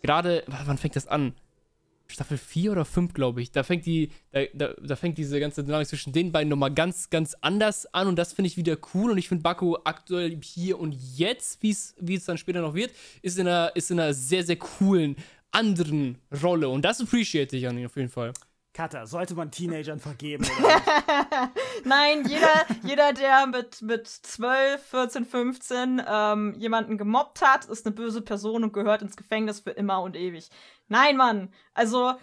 Speaker 2: gerade, wann fängt das an? Staffel 4 oder 5, glaube ich. Da fängt die, da, da, da, fängt diese ganze Dynamik zwischen den beiden nochmal ganz, ganz anders an. Und das finde ich wieder cool. Und ich finde Baku aktuell hier und jetzt, wie es dann später noch wird, ist in einer, ist in einer sehr, sehr coolen, anderen Rolle. Und das appreciate ich an ihn auf
Speaker 1: jeden Fall. Kata, sollte man Teenagern vergeben? [LAUGHS] Nein, jeder,
Speaker 3: jeder der mit, mit 12, 14, 15 ähm, jemanden gemobbt hat, ist eine böse Person und gehört ins Gefängnis für immer und ewig. Nein, Mann. Also,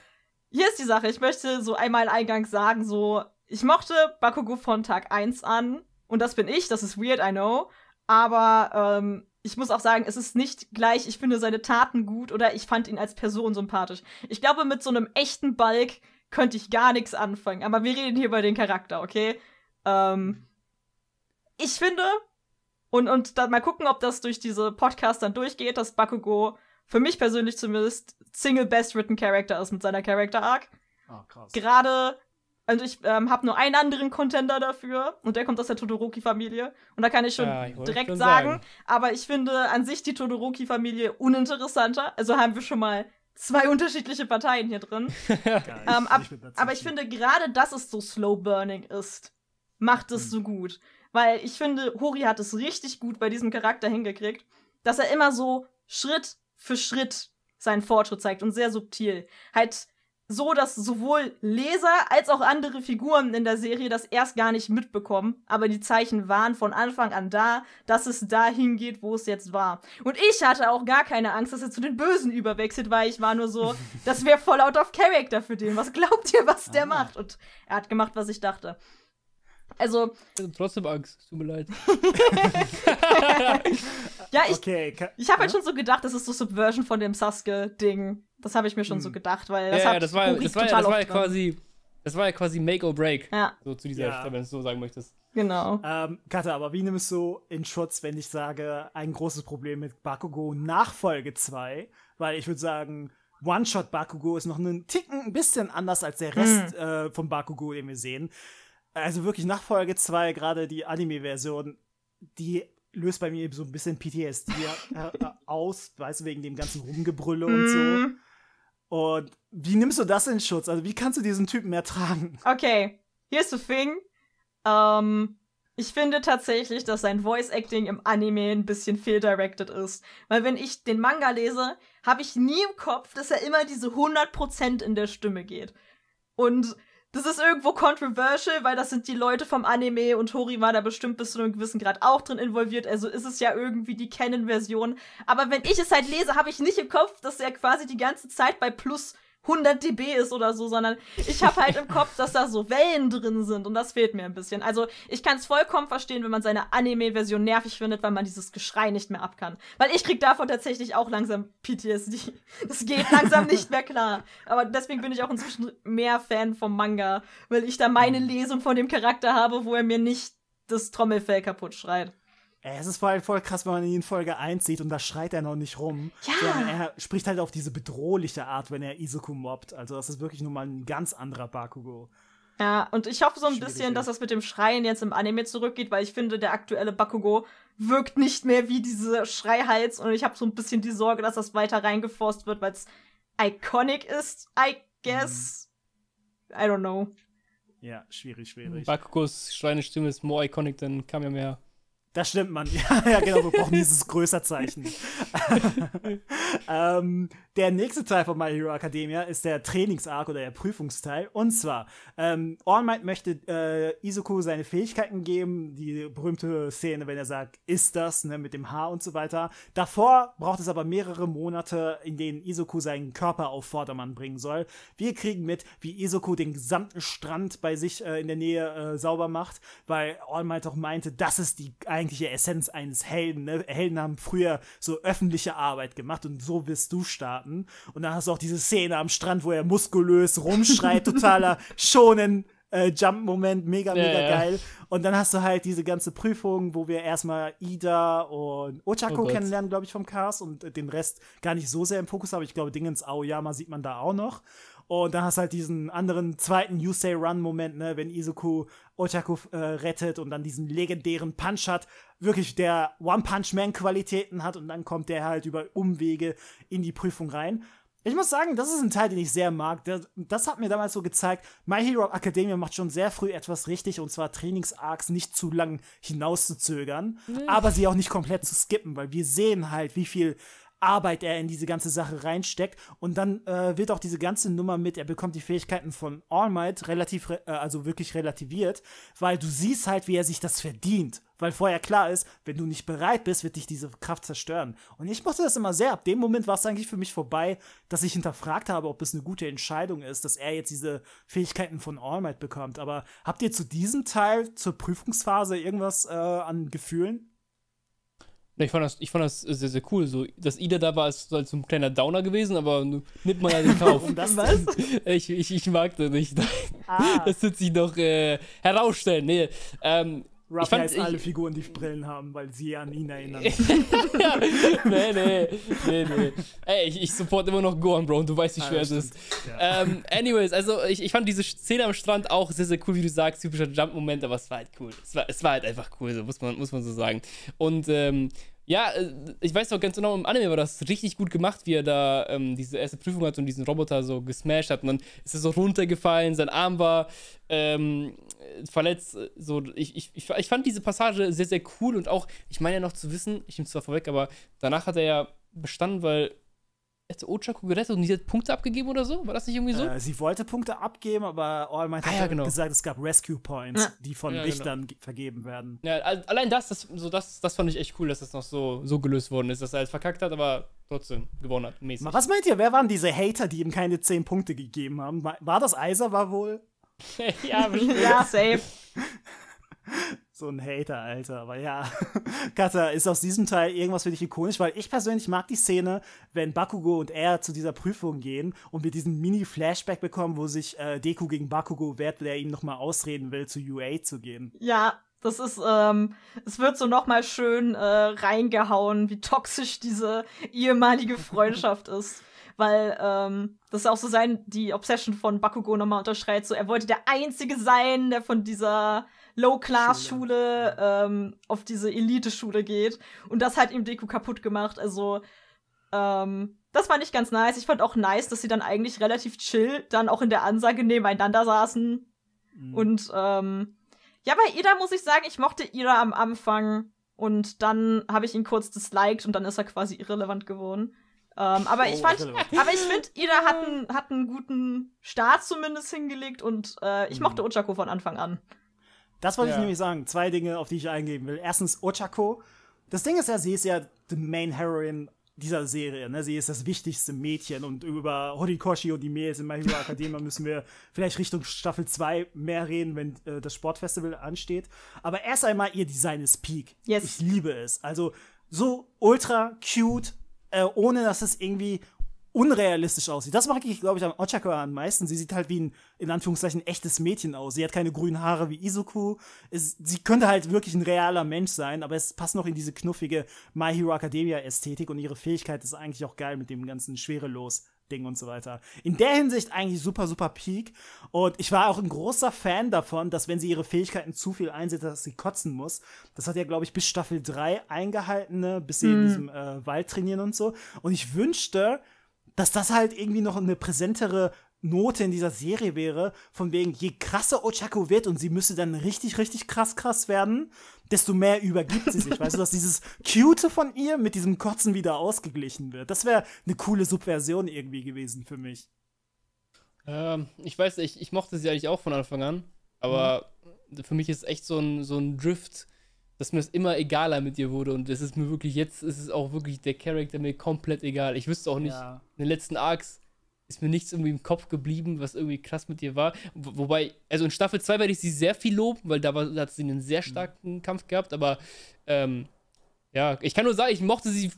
Speaker 3: hier ist die Sache. Ich möchte so einmal eingangs sagen, so, ich mochte Bakugo von Tag 1 an. Und das bin ich. Das ist weird, I know. Aber, ähm, ich muss auch sagen, es ist nicht gleich, ich finde seine Taten gut oder ich fand ihn als Person sympathisch. Ich glaube, mit so einem echten Balk könnte ich gar nichts anfangen. Aber wir reden hier über den Charakter, okay? Ähm, ich finde, und, und dann mal gucken, ob das durch diese Podcast dann durchgeht, dass Bakugo für mich persönlich zumindest, Single Best Written Character ist mit seiner Character Arc. Oh, krass. Gerade, und also ich ähm, habe nur einen anderen Contender dafür und der kommt aus der Todoroki-Familie. Und da kann ich schon ja, ich direkt schon sagen, sagen, aber ich finde an sich die Todoroki-Familie uninteressanter. Also haben wir schon mal zwei [LAUGHS] unterschiedliche Parteien hier drin.
Speaker 1: Geil, [LAUGHS] ähm, ab, ich
Speaker 3: aber ich finde gerade, dass es so slow burning ist, macht es mhm. so gut. Weil ich finde, Hori hat es richtig gut bei diesem Charakter hingekriegt, dass er immer so Schritt für Schritt seinen Fortschritt zeigt und sehr subtil. Halt so, dass sowohl Leser als auch andere Figuren in der Serie das erst gar nicht mitbekommen, aber die Zeichen waren von Anfang an da, dass es dahin geht, wo es jetzt war. Und ich hatte auch gar keine Angst, dass er zu den Bösen überwechselt, weil ich war nur so, [LAUGHS] das wäre voll out of character für den. Was glaubt ihr, was der ah. macht? Und er hat gemacht, was ich dachte. Also.
Speaker 2: Ich hab trotzdem Angst, tut mir leid.
Speaker 3: [LAUGHS] ja, ich, okay, ich habe halt schon so gedacht, das ist so Subversion von dem Sasuke-Ding. Das habe ich mir schon hm. so gedacht, weil das, ja, ja, das war, das war, total
Speaker 2: das war ja quasi. Das war ja quasi Make or Break. Ja. So zu dieser ja. Stelle, wenn du es so sagen möchtest.
Speaker 1: Genau. Ähm, Kata, aber wie nimmst du in Schutz, wenn ich sage, ein großes Problem mit Bakugo Nachfolge 2? Weil ich würde sagen, One-Shot Bakugo ist noch einen Ticken ein bisschen anders als der Rest hm. äh, von Bakugo, den wir sehen also wirklich Nachfolge 2, gerade die Anime-Version, die löst bei mir so ein bisschen PTSD äh, äh, aus, weißt du, wegen dem ganzen Rumgebrülle und so. Mhm. Und wie nimmst du das in Schutz? Also, wie kannst du diesen Typen ertragen?
Speaker 3: Okay, here's the thing. Ähm, ich finde tatsächlich, dass sein Voice-Acting im Anime ein bisschen fehldirected ist. Weil, wenn ich den Manga lese, habe ich nie im Kopf, dass er immer diese 100% in der Stimme geht. Und das ist irgendwo controversial, weil das sind die Leute vom Anime und Hori war da bestimmt bis zu einem gewissen Grad auch drin involviert. Also ist es ja irgendwie die Canon-Version. Aber wenn ich es halt lese, habe ich nicht im Kopf, dass er quasi die ganze Zeit bei Plus 100 dB ist oder so, sondern ich habe halt im Kopf, dass da so Wellen drin sind und das fehlt mir ein bisschen. Also ich kann es vollkommen verstehen, wenn man seine Anime-Version nervig findet, weil man dieses Geschrei nicht mehr ab kann. Weil ich krieg davon tatsächlich auch langsam PTSD. Das geht langsam nicht mehr klar. Aber deswegen bin ich auch inzwischen mehr Fan vom Manga, weil ich da meine mhm. Lesung von dem Charakter habe, wo er mir nicht
Speaker 1: das Trommelfell kaputt schreit. Es ist vor voll krass, wenn man ihn in Folge 1 sieht und da schreit er noch nicht rum. Ja. er spricht halt auf diese bedrohliche Art, wenn er Izuku mobbt. Also das ist wirklich nun mal ein ganz anderer Bakugo.
Speaker 3: Ja, und ich hoffe so ein bisschen, dass das mit dem Schreien jetzt im Anime zurückgeht, weil ich finde, der aktuelle Bakugo wirkt nicht mehr wie diese Schreihals und ich habe so ein bisschen die Sorge, dass das weiter reingeforst wird, weil es iconic ist, I guess.
Speaker 2: Hm. I don't know. Ja, schwierig, schwierig. Bakugos schreine Stimme ist more iconic
Speaker 1: dann kam ja mehr das stimmt, man. [LAUGHS] Ja, ja, genau, wir brauchen dieses Größerzeichen. [LAUGHS] ähm, der nächste Teil von My Hero Academia ist der Trainingsarg oder der Prüfungsteil. Und zwar, ähm, All Might möchte äh, Izuku seine Fähigkeiten geben, die berühmte Szene, wenn er sagt, ist das, ne, mit dem Haar und so weiter. Davor braucht es aber mehrere Monate, in denen Isoku seinen Körper auf Vordermann bringen soll. Wir kriegen mit, wie Isoku den gesamten Strand bei sich äh, in der Nähe äh, sauber macht, weil All Might auch meinte, das ist die eigentliche Essenz eines Helden. Ne? Helden haben früher so öffentliche Arbeit gemacht und so wirst du starten. Monaten. Und dann hast du auch diese Szene am Strand, wo er muskulös rumschreit, [LAUGHS] totaler schonen äh, Jump-Moment, mega, mega ja, geil. Ja. Und dann hast du halt diese ganze Prüfung, wo wir erstmal Ida und Ochako oh kennenlernen, glaube ich, vom Cast und äh, den Rest gar nicht so sehr im Fokus, aber ich glaube, Dingens Aoyama sieht man da auch noch. Und dann hast du halt diesen anderen zweiten You Say Run-Moment, ne, wenn Izuku Otaku äh, rettet und dann diesen legendären Punch hat, wirklich der One-Punch-Man-Qualitäten hat und dann kommt der halt über Umwege in die Prüfung rein. Ich muss sagen, das ist ein Teil, den ich sehr mag. Das hat mir damals so gezeigt, My Hero Academia macht schon sehr früh etwas richtig, und zwar trainings nicht zu lang hinauszuzögern, mhm. aber sie auch nicht komplett zu skippen, weil wir sehen halt, wie viel Arbeit er in diese ganze Sache reinsteckt. Und dann äh, wird auch diese ganze Nummer mit, er bekommt die Fähigkeiten von All Might relativ, äh, also wirklich relativiert, weil du siehst halt, wie er sich das verdient. Weil vorher klar ist, wenn du nicht bereit bist, wird dich diese Kraft zerstören. Und ich mochte das immer sehr. Ab dem Moment war es eigentlich für mich vorbei, dass ich hinterfragt habe, ob es eine gute Entscheidung ist, dass er jetzt diese Fähigkeiten von All Might bekommt. Aber habt ihr zu diesem Teil, zur Prüfungsphase, irgendwas äh, an Gefühlen?
Speaker 2: Ich fand, das, ich fand das sehr, sehr cool.
Speaker 1: So, dass Ida
Speaker 2: da war, ist so ein kleiner Downer gewesen, aber nimmt man halt den [LAUGHS] Kauf. Und das was?
Speaker 1: [LAUGHS] Ich, ich, ich
Speaker 2: mag das nicht. Ah. [LAUGHS] Das wird sich noch äh, herausstellen. Nee, ähm, Rob fand, heißt ich, alle
Speaker 1: Figuren, die Brillen haben, weil sie an ihn [LAUGHS] erinnern. [LAUGHS] nee,
Speaker 2: nee, nee, nee. Ey, ich, ich support immer noch Gohan, Bro, und du weißt, wie ah, schwer ah, es ist. Ja. Ähm, anyways, also ich, ich fand diese Szene am Strand auch sehr, sehr cool, wie du sagst, typischer Jump-Moment, aber es war halt cool. Es war, es war halt einfach cool, so muss man, muss man so sagen. Und ähm, ja, äh, ich weiß noch ganz genau, im Anime war das richtig gut gemacht, wie er da ähm, diese erste Prüfung hat und diesen Roboter so gesmashed hat. Und dann ist er so runtergefallen, sein Arm war ähm, verletzt. So, ich, ich, ich fand diese Passage sehr, sehr cool und auch, ich meine ja noch zu wissen, ich nehme es zwar vorweg, aber danach hat er ja bestanden, weil hätte Ocha gerettet und sie hat Punkte abgegeben oder so? War das nicht irgendwie so? Äh,
Speaker 1: sie wollte Punkte abgeben, aber All Might ah, hat ja, genau. gesagt, es gab Rescue Points, ja. die von ja, Richtern genau. vergeben werden.
Speaker 2: Ja, allein das, das, so das, das fand ich echt cool, dass das noch so, so gelöst worden ist, dass er es verkackt hat, aber trotzdem gewonnen hat. Mäßig. Was meint
Speaker 1: ihr, wer waren diese Hater, die ihm keine 10 Punkte gegeben haben? War das Eiser, war wohl? [LAUGHS] ja, ja, safe. [LAUGHS] so ein Hater, Alter. Aber ja, [LAUGHS] Kata, ist aus diesem Teil irgendwas für dich ikonisch? Weil ich persönlich mag die Szene, wenn Bakugo und er zu dieser Prüfung gehen und wir diesen Mini-Flashback bekommen, wo sich äh, Deku gegen Bakugo wehrt, der ihm nochmal ausreden will, zu UA zu gehen.
Speaker 3: Ja, das ist, ähm, es wird so nochmal schön äh, reingehauen, wie toxisch diese ehemalige Freundschaft [LAUGHS] ist. Weil ähm, das ist auch so sein, die Obsession von Bakugo nochmal unterschreibt. So, er wollte der Einzige sein, der von dieser Low-Class-Schule ähm, auf diese Elite-Schule geht. Und das hat ihm Deku kaputt gemacht. Also, ähm, das fand ich ganz nice. Ich fand auch nice, dass sie dann eigentlich relativ chill dann auch in der Ansage nebeneinander saßen. Mhm. Und ähm, ja, bei Ida muss ich sagen, ich mochte Ida am Anfang und dann habe ich ihn kurz disliked und dann ist er quasi irrelevant geworden.
Speaker 1: Ähm, aber, oh, ich fand, aber ich finde,
Speaker 3: Ida [LAUGHS] hat, einen, guten Start zumindest
Speaker 1: hingelegt und
Speaker 3: äh, ich mhm. mochte
Speaker 1: Uchako von Anfang an. Das wollte ja. ich nämlich sagen. Zwei Dinge, auf die ich eingehen will. Erstens Ochako. Das Ding ist ja, sie ist ja die Main Heroine dieser Serie. Ne? Sie ist das wichtigste Mädchen und über Horikoshi und die Mädels in My Hero Academia müssen wir vielleicht Richtung Staffel 2 mehr reden, wenn äh, das Sportfestival ansteht. Aber erst einmal, ihr Design ist Peak. Yes. Ich liebe es. Also so ultra cute, äh, ohne dass es irgendwie unrealistisch aussieht. Das mag ich, glaube ich, am Ochako am meisten. Sie sieht halt wie ein, in Anführungszeichen, echtes Mädchen aus. Sie hat keine grünen Haare wie Izuku. Es, sie könnte halt wirklich ein realer Mensch sein, aber es passt noch in diese knuffige My Hero Academia Ästhetik und ihre Fähigkeit ist eigentlich auch geil mit dem ganzen Schwerelos. Ding und so weiter. In der Hinsicht eigentlich super, super Peak. Und ich war auch ein großer Fan davon, dass wenn sie ihre Fähigkeiten zu viel einsetzt, dass sie kotzen muss. Das hat ja, glaube ich, bis Staffel 3 eingehalten, ne? bis sie mm. in mhm. diesem äh, Wald trainieren und so. Und ich wünschte, dass das halt irgendwie noch eine präsentere Note in dieser Serie wäre, von wegen, je krasser Ochako wird und sie müsste dann richtig, richtig krass, krass werden, desto mehr übergibt sie sich. weißt du, dass dieses Cute von ihr mit diesem Kotzen wieder ausgeglichen wird. Das wäre eine coole Subversion irgendwie gewesen für mich. Ähm, ich weiß
Speaker 2: nicht, ich, mochte sie eigentlich auch von Anfang an, aber mhm. für mich ist echt so ein, so ein Drift dass mir das immer egaler mit ihr wurde und es ist mir wirklich, jetzt ist es auch wirklich der Charakter mir komplett egal. Ich wüsste auch nicht, ja. in den letzten Arcs ist mir nichts irgendwie im Kopf geblieben, was irgendwie krass mit ihr war. Wobei, also in Staffel 2 werde ich sie sehr viel loben, weil da, war, da hat sie einen sehr mhm. starken mhm. Kampf gehabt, aber ähm, ja, ich kann nur sagen, ich mochte sie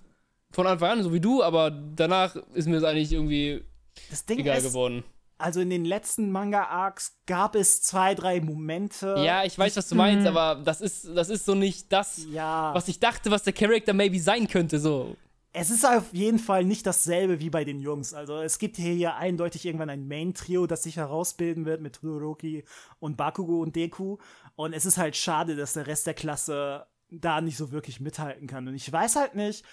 Speaker 2: von Anfang an, so wie du, aber danach ist mir das eigentlich irgendwie das Ding egal ist, geworden
Speaker 1: also in den letzten Manga-Arcs gab es zwei, drei Momente. Ja, ich weiß, was du meinst, mhm. aber
Speaker 2: das ist, das ist
Speaker 1: so nicht das, ja. was ich dachte, was der Character maybe sein könnte, so. Es ist auf jeden Fall nicht dasselbe wie bei den Jungs. Also es gibt hier ja eindeutig irgendwann ein Main-Trio, das sich herausbilden wird mit Todoroki und Bakugo und Deku. Und es ist halt schade, dass der Rest der Klasse da nicht so wirklich mithalten kann. Und ich weiß halt nicht,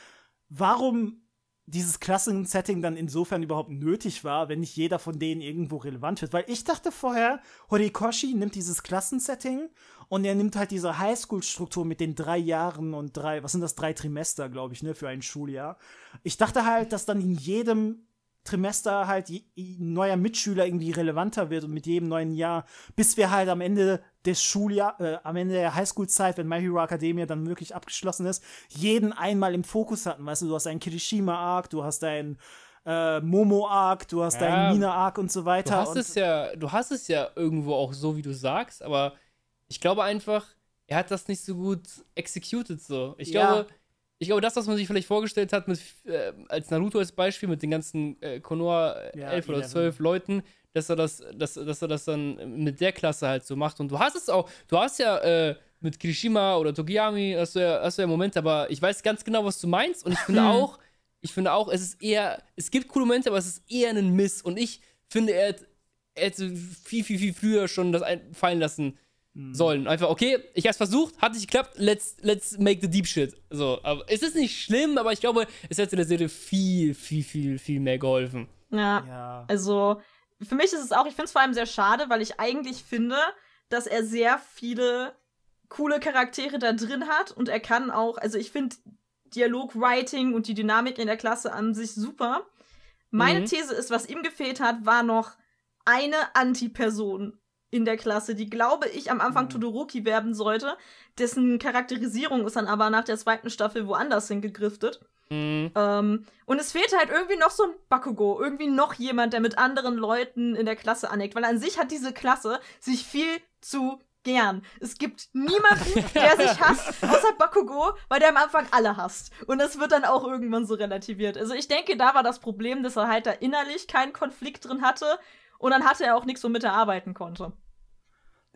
Speaker 1: warum dieses Klassensetting dann insofern überhaupt nötig war, wenn nicht jeder von denen irgendwo relevant wird. Weil ich dachte vorher, Horikoshi nimmt dieses Klassensetting und er nimmt halt diese Highschool-Struktur mit den drei Jahren und drei, was sind das, drei Trimester, glaube ich, ne, für ein Schuljahr. Ich dachte halt, dass dann in jedem Trimester halt neuer Mitschüler irgendwie relevanter wird und mit jedem neuen Jahr, bis wir halt am Ende des Schuljahr, äh, am Ende der Highschool-Zeit, wenn My Hero Academia dann wirklich abgeschlossen ist, jeden einmal im Fokus hatten. Weißt du, du hast deinen Kirishima-Arc, du hast deinen äh, Momo-Arc, du hast ja, deinen Mina-Arc und so weiter. Du hast, es ja,
Speaker 2: du hast es ja irgendwo auch so, wie du sagst, aber ich glaube einfach, er hat das nicht so gut executed so. Ich ja. glaube, ich glaube, das, was man sich vielleicht vorgestellt hat, mit, äh, als Naruto als Beispiel, mit den ganzen äh, Konoha äh, ja, 11 oder 12 Leuten, dass er, das, dass, dass er das dann mit der Klasse halt so macht. Und du hast es auch, du hast ja äh, mit Kirishima oder Togiyami, hast du, ja, hast du ja Momente, aber ich weiß ganz genau, was du meinst. Und ich finde [CLEARS THROAT] auch, ich finde auch, es ist eher, es gibt coole Momente, aber es ist eher ein Miss. Und ich finde, er, er hätte viel, viel, viel früher schon das fallen lassen Mhm. Sollen. Einfach, okay, ich hab's versucht, hat nicht geklappt, let's, let's make the deep shit. So, aber es ist nicht schlimm, aber ich glaube, es hätte der Serie viel, viel, viel, viel mehr geholfen.
Speaker 3: Ja. ja. Also, für mich ist es auch, ich finde es vor allem sehr schade, weil ich eigentlich finde, dass er sehr viele coole Charaktere da drin hat und er kann auch, also ich finde Dialogwriting und die Dynamik in der Klasse an sich super. Meine mhm. These ist, was ihm gefehlt hat, war noch eine Anti-Person in der Klasse, die, glaube ich, am Anfang mhm. Todoroki werden sollte. Dessen Charakterisierung ist dann aber nach der zweiten Staffel woanders hingegriftet. Mhm. Ähm, und es fehlt halt irgendwie noch so ein Bakugo, irgendwie noch jemand, der mit anderen Leuten in der Klasse aneckt, weil an sich hat diese Klasse sich viel zu gern. Es gibt niemanden, [LAUGHS] der sich hasst, außer Bakugo, weil der am Anfang alle hasst. Und das wird dann auch irgendwann so relativiert. Also ich denke, da war das Problem, dass er halt da innerlich keinen Konflikt drin hatte und dann hatte er auch nichts, womit er arbeiten konnte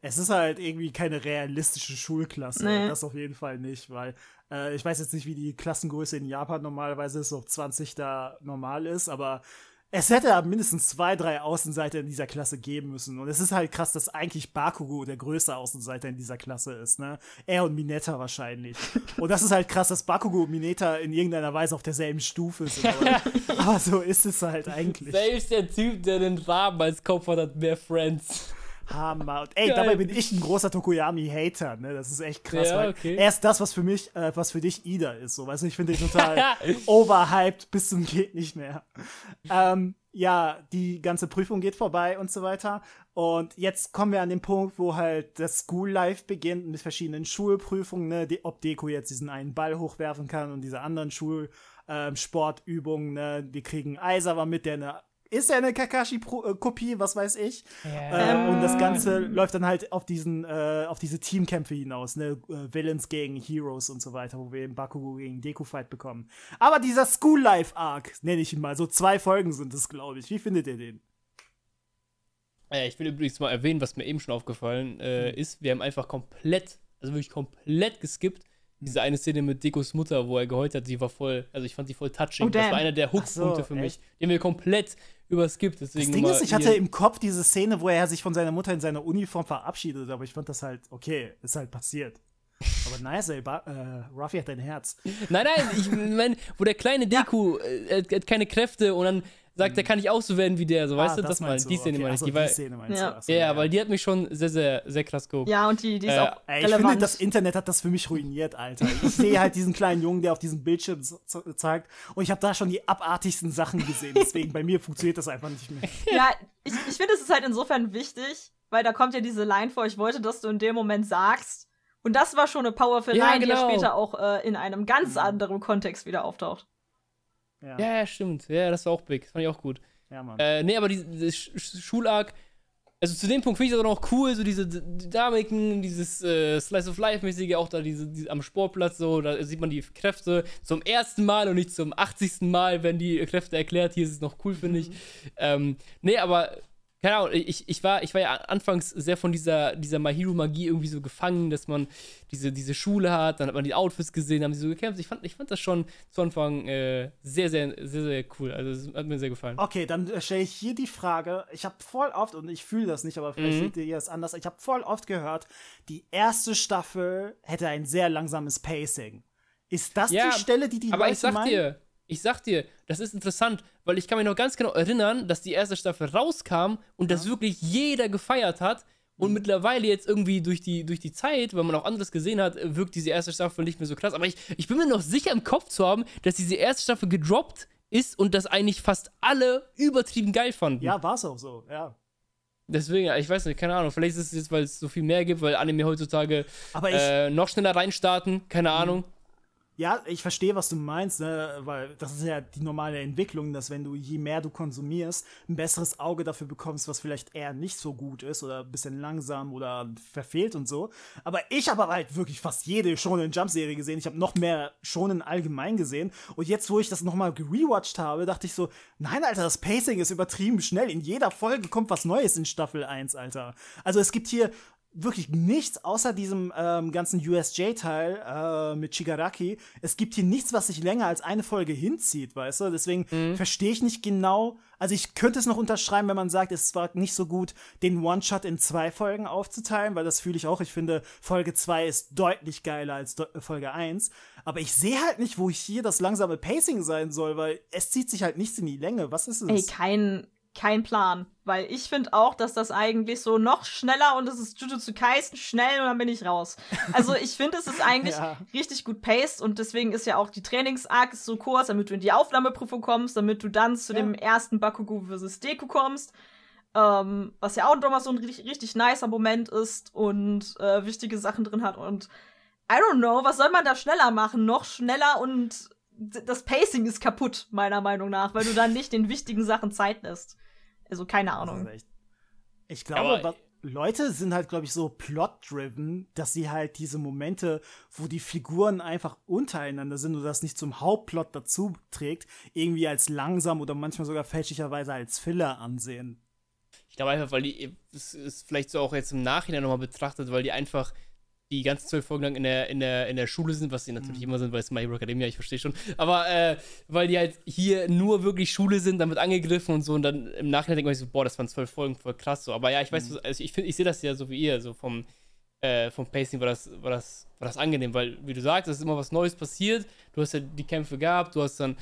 Speaker 1: es ist halt irgendwie keine realistische Schulklasse. Nee. Das auf jeden Fall nicht, weil äh, ich weiß jetzt nicht, wie die Klassengröße in Japan normalerweise ist, ob 20 da normal ist, aber es hätte mindestens zwei, drei Außenseiter in dieser Klasse geben müssen. Und es ist halt krass, dass eigentlich Bakugo der größte Außenseiter in dieser Klasse ist, ne? Er und Mineta wahrscheinlich. [LAUGHS] und das ist halt krass, dass Bakugo und Mineta in irgendeiner Weise auf derselben Stufe sind. Aber, [LAUGHS] aber so ist es halt eigentlich. Selbst der Typ, der den Raben als Kopf hat, hat mehr Friends. Hammer. ey, Geil. dabei bin ich ein großer tokoyami hater ne? Das ist echt krass. Ja, okay. Er ist das, was für mich, äh, was für dich Ida ist. So, weißt du, ich finde dich total [LAUGHS] overhyped bis zum geht nicht mehr. Ähm, ja, die ganze Prüfung geht vorbei und so weiter. Und jetzt kommen wir an den Punkt, wo halt das School Life beginnt mit verschiedenen Schulprüfungen, ne? Die, ob Deko jetzt diesen einen Ball hochwerfen kann und diese anderen Schul Sportübungen, ne? Wir kriegen Aisawa mit, der eine ist er eine Kakashi-Kopie, äh, was weiß ich. Yeah. Äh, und das ähm. Ganze läuft dann halt auf diesen, äh, auf diese Teamkämpfe hinaus, ne? Äh, Villains gegen Heroes und so weiter, wo wir eben Bakugo gegen Deku-Fight bekommen. Aber dieser School-Life-Arc, nenne ich ihn mal, so zwei Folgen sind es, glaube ich. Wie findet ihr den?
Speaker 2: Äh, ich will übrigens mal erwähnen, was mir eben schon aufgefallen äh, mhm. ist. Wir haben einfach komplett, also wirklich komplett geskippt, mhm. diese eine Szene mit Dekos Mutter, wo er geheult hat, die war voll, also ich fand die voll touching. Oh, das war einer der Hookpunkte so, für mich. Den wir komplett, überskippt. Deswegen das Ding ist, ich hatte im
Speaker 1: Kopf diese Szene, wo er sich von seiner Mutter in seiner Uniform verabschiedet, aber ich fand das halt, okay, ist halt passiert. Aber nice, ey, ba äh, Ruffy hat dein Herz. Nein, nein, ich meine, wo der kleine Deku ja. äh,
Speaker 2: hat keine Kräfte und dann sagt, der mhm. kann nicht auch so werden wie der, so ah, weißt du, das, mal, die Szene meine ich. die, Szene meinst ja. du. ja, weil die hat mich schon sehr, sehr, sehr krass gehoben. Ja, und die, die ist äh, auch ey, relevant. finde, das
Speaker 1: Internet hat das für mich ruiniert, Alter. Ich sehe halt diesen kleinen Jungen, der auf diesem Bildschirm zeigt und ich habe da schon die abartigsten Sachen gesehen, deswegen bei mir funktioniert das einfach nicht mehr.
Speaker 3: [LAUGHS] Ja, ich, ich finde, es ist halt insofern wichtig, weil da kommt ja diese Line vor, ich wollte, dass du in dem Moment sagst, und das war schon eine Power für ja, Line, genau. die ja genau. später auch äh, in einem ganz mhm. anderen Kontext wieder auftaucht.
Speaker 2: Ja. ja, stimmt. Ja, das war auch big. Das fand ich auch gut. Ja, Mann. Äh, nee, aber dieses Schularg, also zu dem Punkt finde ich das auch noch cool, so diese Dynamiken, dieses äh, Slice of Life-mäßige, auch da diese, diese, am Sportplatz, so, da sieht man die Kräfte zum ersten Mal und nicht zum 80. Mal, wenn die Kräfte erklärt, hier ist es noch cool, finde ich. Mhm. Ähm, nee, aber keine Ahnung, ich, ich, war, ich war ja anfangs sehr von dieser, dieser Mahiro-Magie irgendwie so gefangen, dass man diese, diese Schule hat, dann hat man die Outfits gesehen, haben sie so gekämpft. Ich fand, ich fand das schon zu Anfang äh, sehr, sehr, sehr, sehr cool. Also es hat mir sehr gefallen.
Speaker 1: Okay, dann äh, stelle ich hier die Frage. Ich habe voll oft, und ich fühle das nicht, aber vielleicht mhm. seht ihr es anders, ich habe voll oft gehört, die erste Staffel hätte ein sehr langsames Pacing. Ist das ja, die Stelle, die die aber Leute ich sag meinen? Dir,
Speaker 2: ich sag dir, das ist interessant, weil ich kann mich noch ganz genau erinnern, dass die erste Staffel rauskam und ja. das wirklich jeder gefeiert hat. Und mhm. mittlerweile jetzt irgendwie durch die, durch die Zeit, weil man auch anderes gesehen hat, äh, wirkt diese erste Staffel nicht mehr so krass. Aber ich, ich bin mir noch sicher im Kopf zu haben, dass diese erste Staffel gedroppt ist und das eigentlich fast alle übertrieben geil fanden. Ja, war es auch so, ja. Deswegen, ich weiß nicht, keine Ahnung. Vielleicht ist es jetzt, weil es so viel mehr gibt, weil Anime heutzutage ich, äh, noch schneller reinstarten, keine mhm. Ahnung.
Speaker 1: Ja, ich verstehe, was du meinst, ne? weil das ist ja die normale Entwicklung, dass wenn du je mehr du konsumierst, ein besseres Auge dafür bekommst, was vielleicht eher nicht so gut ist oder ein bisschen langsam oder verfehlt und so. Aber ich habe halt wirklich fast jede Shonen Jump Serie gesehen. Ich habe noch mehr Shonen allgemein gesehen. Und jetzt, wo ich das nochmal gerewatcht habe, dachte ich so, nein, Alter, das Pacing ist übertrieben schnell. In jeder Folge kommt was Neues in Staffel 1, Alter. Also es gibt hier wirklich nichts außer diesem ähm, ganzen USJ-Teil äh, mit Shigaraki. Es gibt hier nichts, was sich länger als eine Folge hinzieht, weißt du? Deswegen mhm. verstehe ich nicht genau. Also ich könnte es noch unterschreiben, wenn man sagt, es war nicht so gut, den One-Shot in zwei Folgen aufzuteilen, weil das fühle ich auch. Ich finde, Folge zwei ist deutlich geiler als De äh, Folge eins. Aber ich sehe halt nicht, wo ich hier das langsame Pacing sein soll, weil es zieht sich halt nichts in die Länge. Was ist es? Ey,
Speaker 3: kein, kein Plan. Weil ich
Speaker 1: finde auch, dass das eigentlich
Speaker 3: so noch schneller und es ist Jujutsu Kaisen schnell und dann bin ich raus. Also ich finde, es ist eigentlich [LAUGHS] ja. richtig gut paced und deswegen ist ja auch die Trainings-Arc so kurz, damit du in die Aufnahmeprüfung kommst, damit du dann zu ja. dem ersten Bakugo vs. Deku kommst. Ähm, was ja auch nochmal so ein richtig, richtig nicer Moment ist und äh, wichtige Sachen drin hat. Und I don't know, was soll man da schneller machen? Noch schneller und das Pacing ist kaputt, meiner Meinung nach, weil du dann nicht den wichtigen Sachen Zeit lässt. Also keine Ahnung. Echt,
Speaker 1: ich glaube, Aber, Leute sind halt, glaube ich, so plot-driven, dass sie halt diese Momente, wo die Figuren einfach untereinander sind und das nicht zum Hauptplot dazu trägt, irgendwie als langsam oder manchmal sogar fälschlicherweise als Filler ansehen.
Speaker 2: Ich glaube einfach, weil die, es ist vielleicht so auch jetzt im Nachhinein nochmal betrachtet, weil die einfach die ganzen zwölf Folgen lang in der, in der, in der Schule sind, was sie natürlich mhm. immer sind, weil es My Hero Academia, ich verstehe schon. Aber äh, weil die halt hier nur wirklich Schule sind, dann wird angegriffen und so und dann im Nachhinein denke ich so, boah, das waren zwölf Folgen, voll krass so. Aber ja, ich weiß, mhm. also ich, ich sehe das ja so wie ihr, so vom, äh, vom Pacing war das, war, das, war das angenehm, weil, wie du sagst, es ist immer was Neues passiert. Du hast ja die Kämpfe gehabt, du hast dann,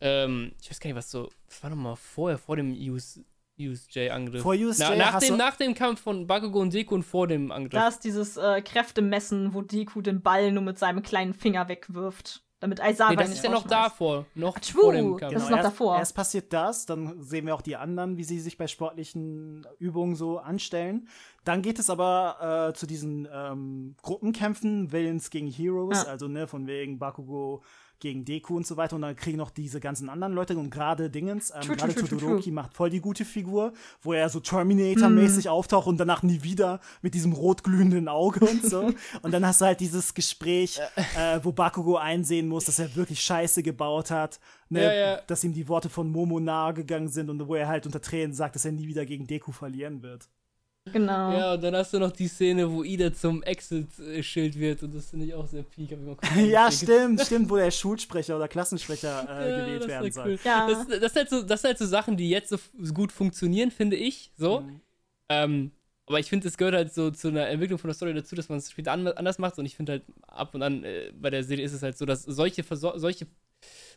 Speaker 2: ähm, ich weiß gar nicht, was so, was war nochmal vorher, vor dem US, USJ-Angriff. Vor USJ Na, nach, dem, nach dem Kampf von Bakugo und Deku und vor dem Angriff. Da ist
Speaker 3: dieses äh, Kräftemessen, wo Deku den Ball nur mit seinem kleinen Finger wegwirft. Damit Aizawa nee, das ist ja noch
Speaker 1: davor. Noch Ach, vor dem Kampf. Genau, das ist genau, noch erst, davor. Erst passiert das, dann sehen wir auch die anderen, wie sie sich bei sportlichen Übungen so anstellen. Dann geht es aber äh, zu diesen ähm, Gruppenkämpfen, Villains gegen Heroes, ah. also ne, von wegen Bakugo gegen Deku und so weiter. Und dann kriegen noch diese ganzen anderen Leute und gerade Dingens, ähm, gerade Todoroki macht voll die gute Figur, wo er so Terminator-mäßig mm. auftaucht und danach nie wieder mit diesem rotglühenden Auge und so. [LAUGHS] und dann hast du halt dieses Gespräch, äh, wo Bakugo einsehen muss, dass er wirklich Scheiße gebaut hat. Ne, ja, ja. dass ihm die Worte von Momo nahe gegangen sind und wo er halt unter Tränen sagt, dass er nie wieder gegen Deku verlieren wird. Genau. Ja,
Speaker 2: und dann hast du noch die Szene, wo Ida zum Exit-Schild wird und das finde ich auch sehr peak.
Speaker 1: [LAUGHS] ja, stimmt, stimmt, wo der Schulsprecher oder Klassensprecher äh, [LAUGHS] ja, gewählt werden soll. Cool. Ja. Das,
Speaker 2: das, sind halt so, das sind halt so Sachen, die jetzt so gut funktionieren, finde ich. So. Mhm. Ähm, aber ich finde, es gehört halt so zu einer Entwicklung von der Story dazu, dass man es später anders macht. Und ich finde halt, ab und an äh, bei der Serie ist es halt so, dass solche, Versor solche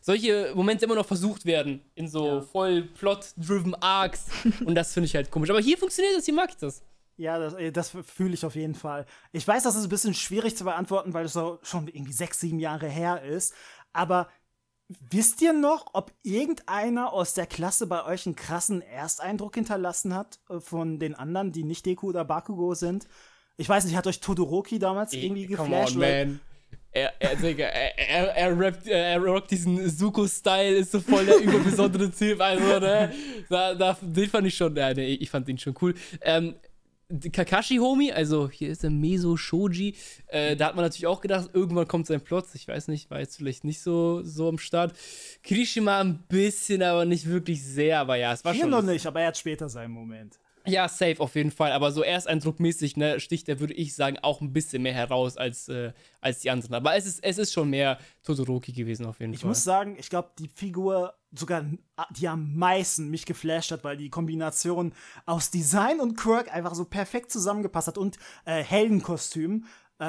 Speaker 2: solche Momente immer noch versucht werden in so ja. voll Plot-driven Arcs. [LAUGHS] Und das finde ich halt komisch. Aber hier funktioniert das, hier mag ich das.
Speaker 1: Ja, das, äh, das fühle ich auf jeden Fall. Ich weiß, das ist ein bisschen schwierig zu beantworten, weil es so schon irgendwie sechs, sieben Jahre her ist. Aber wisst ihr noch, ob irgendeiner aus der Klasse bei euch einen krassen Ersteindruck hinterlassen hat äh, von den anderen, die nicht Deku oder Bakugo sind? Ich weiß nicht, hat euch Todoroki damals irgendwie geflasht? On, man.
Speaker 2: Er, er, er, er, er, rappt, äh, er rockt diesen Suko-Style, ist so voll der überbesondere Typ. Also, ne? Da, da, den fand ich schon, ja, ne, ich fand den schon cool. Ähm, Kakashi Homie, also hier ist der Meso Shoji, äh, da hat man natürlich auch gedacht, irgendwann kommt sein Plot. Ich weiß nicht, war jetzt vielleicht nicht so, so am Start. Kirishima ein bisschen, aber nicht wirklich sehr, aber ja, es war hier schon. Hier noch nicht, aber er hat später seinen Moment. Ja, safe auf jeden Fall. Aber so ersteindruckmäßig ne, sticht er, würde ich sagen, auch ein bisschen mehr heraus als, äh, als die anderen. Aber es ist, es ist schon mehr Todoroki gewesen, auf jeden ich Fall. Ich muss
Speaker 1: sagen, ich glaube, die Figur sogar, die am meisten mich geflasht hat, weil die Kombination aus Design und Quirk einfach so perfekt zusammengepasst hat und äh, Heldenkostüm. Äh,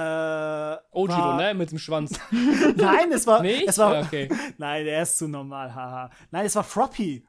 Speaker 1: Ojiro, ne? Mit dem Schwanz. [LAUGHS] nein, es war. Nicht? Es war okay. [LAUGHS] nein, er ist zu normal, haha. Nein, es war Froppy.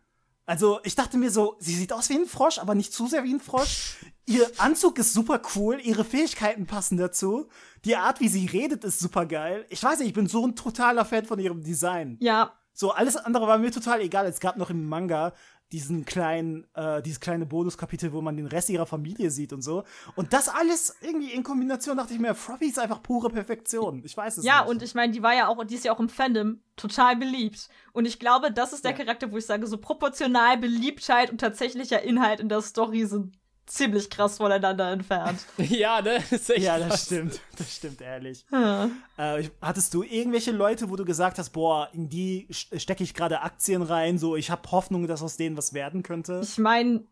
Speaker 1: Also ich dachte mir so, sie sieht aus wie ein Frosch, aber nicht zu sehr wie ein Frosch. Ihr Anzug ist super cool, ihre Fähigkeiten passen dazu. Die Art, wie sie redet, ist super geil. Ich weiß nicht, ich bin so ein totaler Fan von ihrem Design. Ja. So, alles andere war mir total egal. Es gab noch im Manga diesen kleinen, äh, dieses kleine Bonuskapitel, wo man den Rest ihrer Familie sieht und so. Und das alles irgendwie in Kombination dachte ich mir, Froppy ist einfach pure Perfektion. Ich weiß es ja,
Speaker 3: nicht. Ja, und ich meine, die war ja auch, die ist ja auch im Fandom total beliebt. Und ich glaube, das ist der ja. Charakter, wo ich sage, so proportional Beliebtheit und tatsächlicher Inhalt in der Story sind ziemlich krass voneinander entfernt.
Speaker 1: [LAUGHS] ja, ne? Das ist echt ja, das krass. stimmt. Das stimmt, ehrlich. Ja. Äh, hattest du irgendwelche Leute, wo du gesagt hast, boah, in die äh, stecke ich gerade Aktien rein, so ich habe Hoffnung, dass aus denen was werden könnte? Ich meine,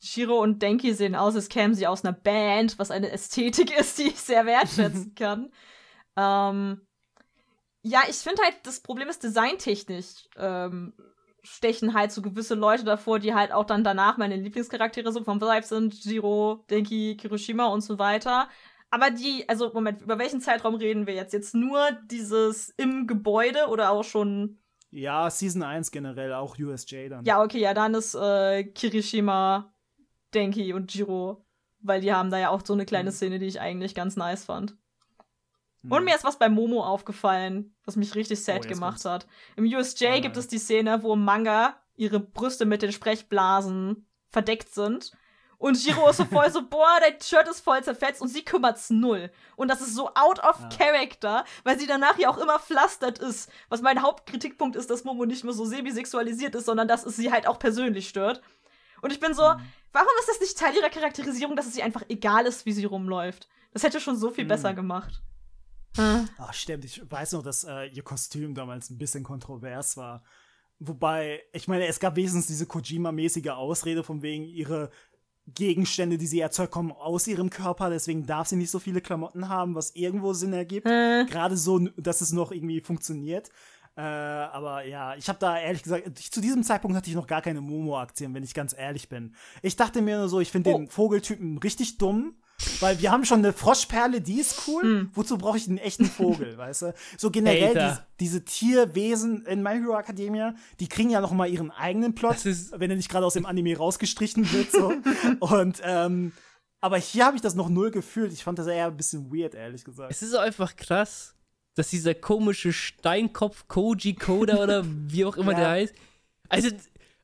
Speaker 1: Shiro und Denki sehen aus, als kämen
Speaker 3: sie aus einer Band, was eine Ästhetik [LAUGHS] ist, die ich sehr wertschätzen [LAUGHS] kann. ähm, ja, ich finde halt, das Problem ist designtechnisch ähm, stechen halt so gewisse Leute davor, die halt auch dann danach meine Lieblingscharaktere so vom Vibe sind, Jiro, Denki, Kirishima und so weiter. Aber die, also Moment, über welchen Zeitraum reden wir jetzt? Jetzt nur dieses im Gebäude oder auch schon.
Speaker 1: Ja, Season 1 generell, auch USJ dann. Ja,
Speaker 3: okay, ja, dann ist äh, Kirishima, Denki und Jiro, weil die haben da ja auch so eine kleine mhm. Szene, die ich eigentlich ganz nice fand. Hm. Und mir ist was bei Momo aufgefallen, was mich richtig sad oh, gemacht kommt's. hat. Im USJ oh, gibt es die Szene, wo im Manga ihre Brüste mit den Sprechblasen verdeckt sind. Und Jiro ist so [LAUGHS] voll so, boah, dein Shirt ist voll zerfetzt und sie kümmert's null. Und das ist so out of ja. Ah. character, weil sie danach ja auch immer pflastert ist. Was mein Hauptkritikpunkt ist, dass Momo nicht mehr so semi-sexualisiert ist, sondern dass es sie halt auch persönlich stört. Und ich bin so, mhm. warum ist das nicht Teil ihrer Charakterisierung, dass es ihr einfach egal ist, wie sie rumläuft? Das hätte schon so viel mhm. besser gemacht.
Speaker 1: Hm. Ah. Ach, stimmt. Ich weiß noch, dass äh, ihr Kostüm damals ein bisschen kontrovers war. Wobei, ich meine, es gab wenigstens diese Kojima-mäßige Ausrede von wegen ihre Gegenstände, die sie erzeugt, kommen aus ihrem Körper, deswegen darf sie nicht so viele Klamotten haben, was irgendwo Sinn ergibt. Äh. Gerade so, dass es noch irgendwie funktioniert. Äh, aber ja, ich habe da ehrlich gesagt, ich, zu diesem Zeitpunkt hatte ich noch gar keine Momo-Aktien, wenn ich ganz ehrlich bin. Ich dachte mir nur so, ich finde oh. den Vogeltypen richtig dumm weil wir haben schon eine Froschperle, die ist cool. Hm. Wozu brauche ich einen echten Vogel, [LAUGHS] weißt du? So generell diese, diese, Tierwesen in My Hero Academia, die kriegen ja noch mal ihren eigenen Plot, wenn er nicht gerade aus dem Anime rausgestrichen wird. So. [LAUGHS] Und ähm, aber hier habe ich das noch null gefühlt. Ich fand das eher ein bisschen weird, ehrlich gesagt. Es ist einfach krass, dass dieser komische Steinkopf Koji Koda oder wie auch immer [LAUGHS] ja. der heißt. Also,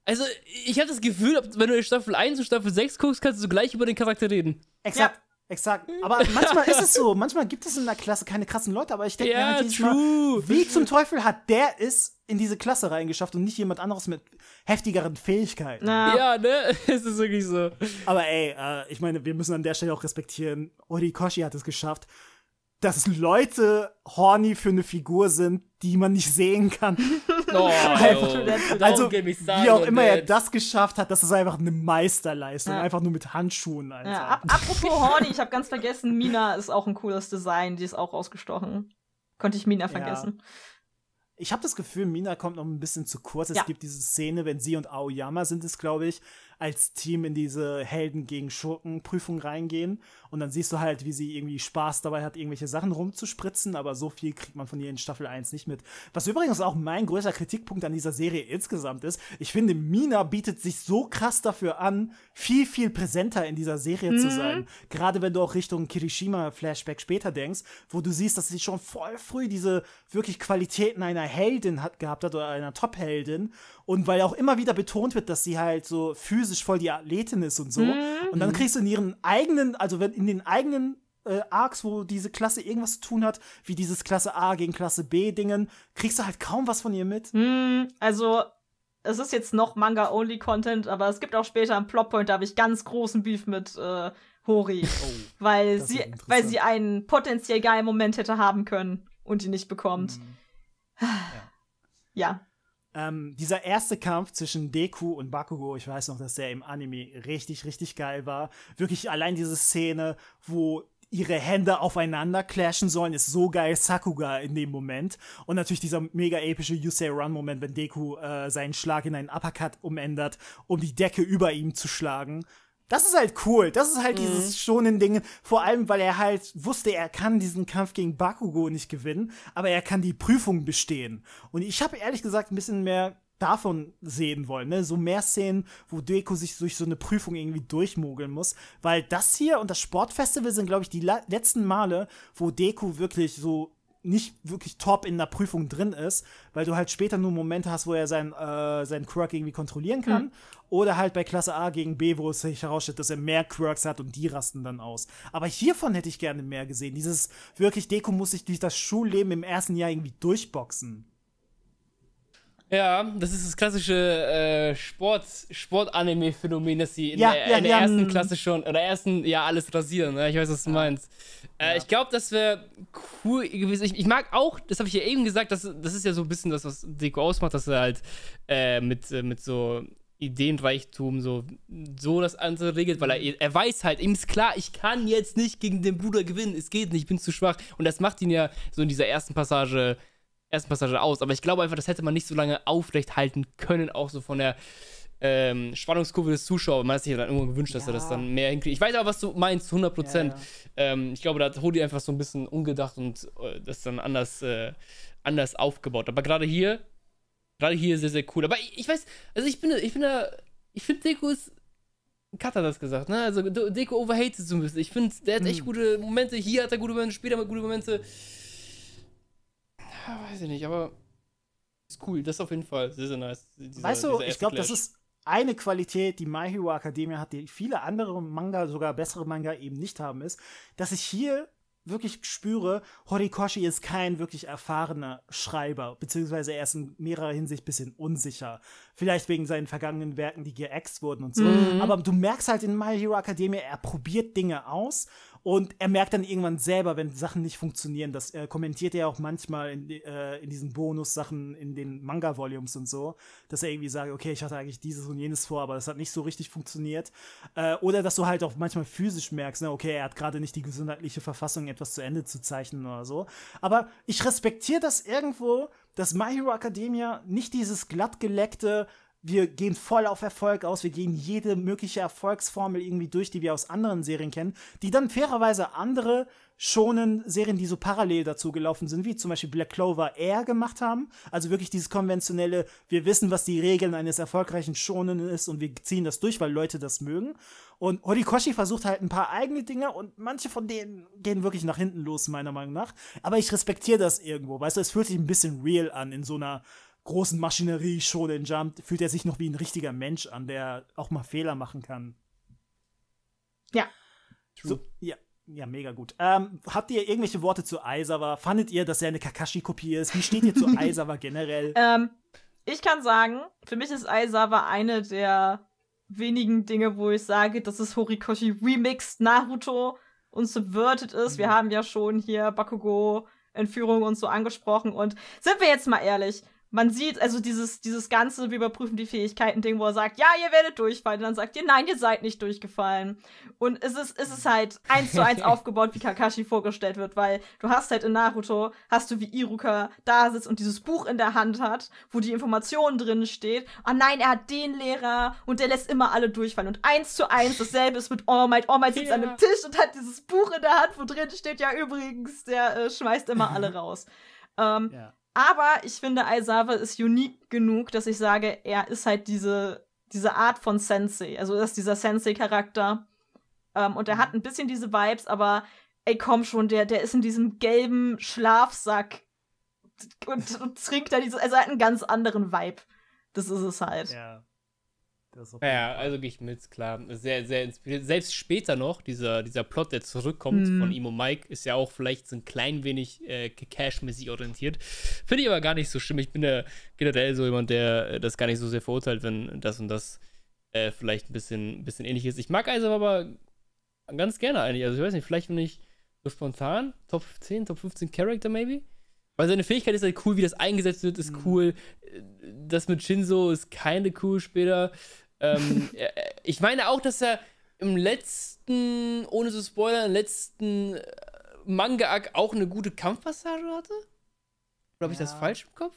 Speaker 2: also ich habe das Gefühl, wenn du in Staffel 1 und Staffel 6 guckst, kannst du gleich über den Charakter reden.
Speaker 1: Exakt. Exakt. [LAUGHS] Aber manchmal ist es so. Manchmal gibt es in der Klasse keine krassen Leute, aber ich denke ja, mir halt true. Mal, wie zum Teufel hat der es in diese Klasse reingeschafft und nicht jemand anderes mit heftigeren Fähigkeiten? Na. Ja, ne? [LAUGHS] Es ist wirklich so. Aber ey, äh, ich meine, wir müssen an der Stelle auch respektieren, Orikoshi hat es geschafft, dass Leute horny für eine Figur sind, die man nicht sehen kann. [LAUGHS] Oh, [LAUGHS] also, wie auch immer er das geschafft hat, das ist einfach eine Meisterleistung. Ja. Einfach nur mit Handschuhen. Alter.
Speaker 3: Ja, ap apropos Horny, ich habe ganz vergessen, Mina ist auch ein cooles Design. Die ist auch ausgestochen. Konnte ich Mina vergessen.
Speaker 1: Ja. Ich habe das Gefühl, Mina kommt noch ein bisschen zu kurz. Es gibt diese Szene, wenn sie und Aoyama sind es, glaube ich, als Team in diese Helden gegen Schurken Prüfung reingehen und dann siehst du halt, wie sie irgendwie Spaß dabei hat, irgendwelche Sachen rumzuspritzen, aber so viel kriegt man von ihr in Staffel 1 nicht mit. Was übrigens auch mein größter Kritikpunkt an dieser Serie insgesamt ist, ich finde, Mina bietet sich so krass dafür an, viel, viel präsenter in dieser Serie mhm. zu sein. Gerade wenn du auch Richtung Kirishima-Flashback später denkst, wo du siehst, dass sie schon voll früh diese wirklich Qualitäten einer Heldin hat, gehabt hat oder einer Top-Heldin und weil auch immer wieder betont wird, dass sie halt so physisch voll die Athletin ist und so. Mhm. Und dann kriegst du in ihren eigenen, also wenn in den eigenen äh, Arcs, wo diese Klasse irgendwas zu tun hat, wie dieses Klasse A gegen Klasse B-Dingen, kriegst du halt kaum was von ihr mit. Mhm, also es ist jetzt
Speaker 3: noch Manga-Only-Content, aber es gibt auch später einen Plotpoint, da habe ich ganz großen Beef mit äh,
Speaker 1: Hori. Oh,
Speaker 3: [LAUGHS] weil, sie, weil sie einen potenziell geilen Moment hätte haben können und ihn
Speaker 1: nicht bekommt. Mhm. [SIGHS] Ja. ja. Ähm, dieser erste Kampf zwischen Deku und Bakugo, ich weiß noch, dass der im Anime richtig, richtig geil war. Wirklich allein diese Szene, wo ihre Hände aufeinander clashen sollen, ist so geil Sakuga in dem Moment. Und natürlich dieser mega epische Yusei Run-Moment, wenn Deku äh, seinen Schlag in einen Uppercut umändert, um die Decke über ihm zu schlagen. Das ist halt cool. Das ist halt mhm. dieses schonen Ding. Vor allem, weil er halt wusste, er kann diesen Kampf gegen Bakugo nicht gewinnen, aber er kann die Prüfung bestehen. Und ich habe ehrlich gesagt ein bisschen mehr davon sehen wollen, ne? So mehr Szenen, wo Deko sich durch so eine Prüfung irgendwie durchmogeln muss, weil das hier und das Sportfestival sind glaube ich die letzten Male, wo Deko wirklich so nicht wirklich top in der Prüfung drin ist, weil du halt später nur Momente hast, wo er seinen, äh, sein Quirk irgendwie kontrollieren kann. Mhm. Oder halt bei Klasse A gegen B, wo es sich herausstellt, dass er mehr Quirks hat und die rasten dann aus. Aber hiervon hätte ich gerne mehr gesehen. Dieses wirklich, Deko muss sich durch das Schulleben im ersten Jahr irgendwie durchboxen. Ja, das
Speaker 2: ist das klassische äh, Sport, anime phänomen dass sie in ja, der, ja, in der ersten haben... Klasse schon, oder ersten, ja, alles rasieren. Ne? Ich weiß, was du meinst. Äh, ich glaube, das wäre cool gewesen. Ich, ich, mag auch, das habe ich ja eben gesagt, das, das ist ja so ein bisschen das, was Deko ausmacht, dass er halt äh, mit, äh, mit so Ideenreichtum so, so das andere regelt, weil er, er weiß halt, ihm ist klar, ich kann jetzt nicht gegen den Bruder gewinnen, es geht nicht, ich bin zu schwach. Und das macht ihn ja so in dieser ersten Passage ersten Passage aus. Aber ich glaube einfach, das hätte man nicht so lange aufrecht halten können, auch so von der ähm, Spannungskurve des Zuschauers. Man hat sich ja dann irgendwann gewünscht, dass ja. er das dann mehr hinkriegt. Ich weiß aber, was du meinst, 100 Prozent. Ja, ähm, ich glaube, da hat Hody einfach so ein bisschen umgedacht und äh, das dann anders, äh, anders aufgebaut. Aber gerade hier, gerade hier sehr, sehr cool. Aber ich, ich weiß, also ich bin, ich bin da, ich finde Deko ist Kat hat das gesagt, ne? Also Deko overhated so ein bisschen. Ich finde, der hat echt mhm. gute Momente. Hier hat er gute Momente, später hat er gute Momente. Ja, weiß ich nicht, aber ist cool. Das ist auf jeden Fall. Sehr, sehr nice. Dieser, weißt du, ich glaube, das ist
Speaker 1: eine Qualität, die My Hero Academia hat, die viele andere Manga, sogar bessere Manga eben nicht haben, ist, dass ich hier wirklich spüre, Horikoshi ist kein wirklich erfahrener Schreiber, beziehungsweise er ist in mehrerer Hinsicht ein bisschen unsicher. Vielleicht wegen seinen vergangenen Werken, die geäxt wurden und so. Mhm. Aber du merkst halt in My Hero Academia, er probiert Dinge aus und er merkt dann irgendwann selber, wenn Sachen nicht funktionieren. Das äh, kommentiert er auch manchmal in, äh, in diesen Bonus-Sachen in den Manga-Volumes und so, dass er irgendwie sagt, okay, ich hatte eigentlich dieses und jenes vor, aber das hat nicht so richtig funktioniert. Äh, oder dass du halt auch manchmal physisch merkst, ne, okay, er hat gerade nicht die gesundheitliche Verfassung, etwas zu Ende zu zeichnen oder so. Aber ich respektiere das irgendwo, dass My Hero Academia nicht dieses glattgeleckte, wir gehen voll auf Erfolg aus, wir gehen jede mögliche Erfolgsformel irgendwie durch, die wir aus anderen Serien kennen, die dann fairerweise andere schonen Serien, die so parallel dazu gelaufen sind, wie zum Beispiel Black Clover Air gemacht haben. Also wirklich dieses konventionelle, wir wissen, was die Regeln eines erfolgreichen Schonen ist und wir ziehen das durch, weil Leute das mögen. Und Horikoshi versucht halt ein paar eigene Dinge und manche von denen gehen wirklich nach hinten los, meiner Meinung nach. Aber ich respektiere das irgendwo, weißt du, es fühlt sich ein bisschen real an in so einer großen Maschinerie Shonen Jump fühlt er sich noch wie ein richtiger Mensch an, der auch mal Fehler machen kann. Ja. So, ja, ja, mega gut. Ähm, habt ihr irgendwelche Worte zu Aizawa? Fandet ihr, dass er eine Kakashi-Kopie ist? Wie steht ihr zu [LAUGHS] Aizawa generell?
Speaker 3: Ähm, ich kann sagen, für mich ist Aizawa eine der wenigen Dinge, wo ich sage, dass es Horikoshi Remixed Naruto und subverted ist. Mhm. Wir haben ja schon hier Bakugo Entführung und so angesprochen und sind wir jetzt mal ehrlich, man sieht also dieses, dieses ganze, wir überprüfen die Fähigkeiten-Ding, wo er sagt, ja, ihr werdet durchfallen. Und dann sagt ihr, nein, ihr seid nicht durchgefallen. Und es ist, es ist halt eins zu eins [LAUGHS] aufgebaut, wie Kakashi vorgestellt wird, weil du hast halt in Naruto, hast du wie Iruka da sitzt und dieses Buch in der Hand hat, wo die Informationen drin steht. Ah oh nein, er hat den Lehrer und der lässt immer alle durchfallen. Und eins zu eins dasselbe ist mit All Might. All Might sitzt ja. an dem Tisch und hat dieses Buch in der Hand, wo drin steht, ja, übrigens, der äh, schmeißt immer alle [LAUGHS] raus. Ähm, ja. Aber ich finde, Aizawa ist unique genug, dass ich sage, er ist halt diese, diese Art von Sensei. Also, er ist dieser Sensei-Charakter. Ähm, und er mhm. hat ein bisschen diese Vibes, aber ey, komm schon, der, der ist in diesem gelben Schlafsack und, und trinkt da dieses. Also, er hat einen ganz anderen Vibe. Das ist es halt.
Speaker 1: Ja
Speaker 2: ja, also gehe ich mit, klar. Sehr, sehr inspiriert. Selbst später noch, dieser, dieser Plot, der zurückkommt mhm. von ihm und Mike, ist ja auch vielleicht so ein klein wenig äh, Cash-mäßig orientiert. Finde ich aber gar nicht so schlimm. Ich bin ja generell so jemand, der äh, das gar nicht so sehr verurteilt, wenn das und das äh, vielleicht ein bisschen, bisschen ähnlich ist. Ich mag also aber ganz gerne eigentlich. Also ich weiß nicht, vielleicht bin ich so spontan, Top 10, Top 15 Character maybe. Weil seine Fähigkeit ist halt cool, wie das eingesetzt wird, ist mhm. cool. Äh, das mit Shinzo ist keine cool später. Ähm, äh, ich meine auch, dass er im letzten, ohne zu spoilern, im letzten äh, Manga-Arc auch eine gute Kampfpassage hatte?
Speaker 1: Glaube habe ich ja. das falsch im Kopf?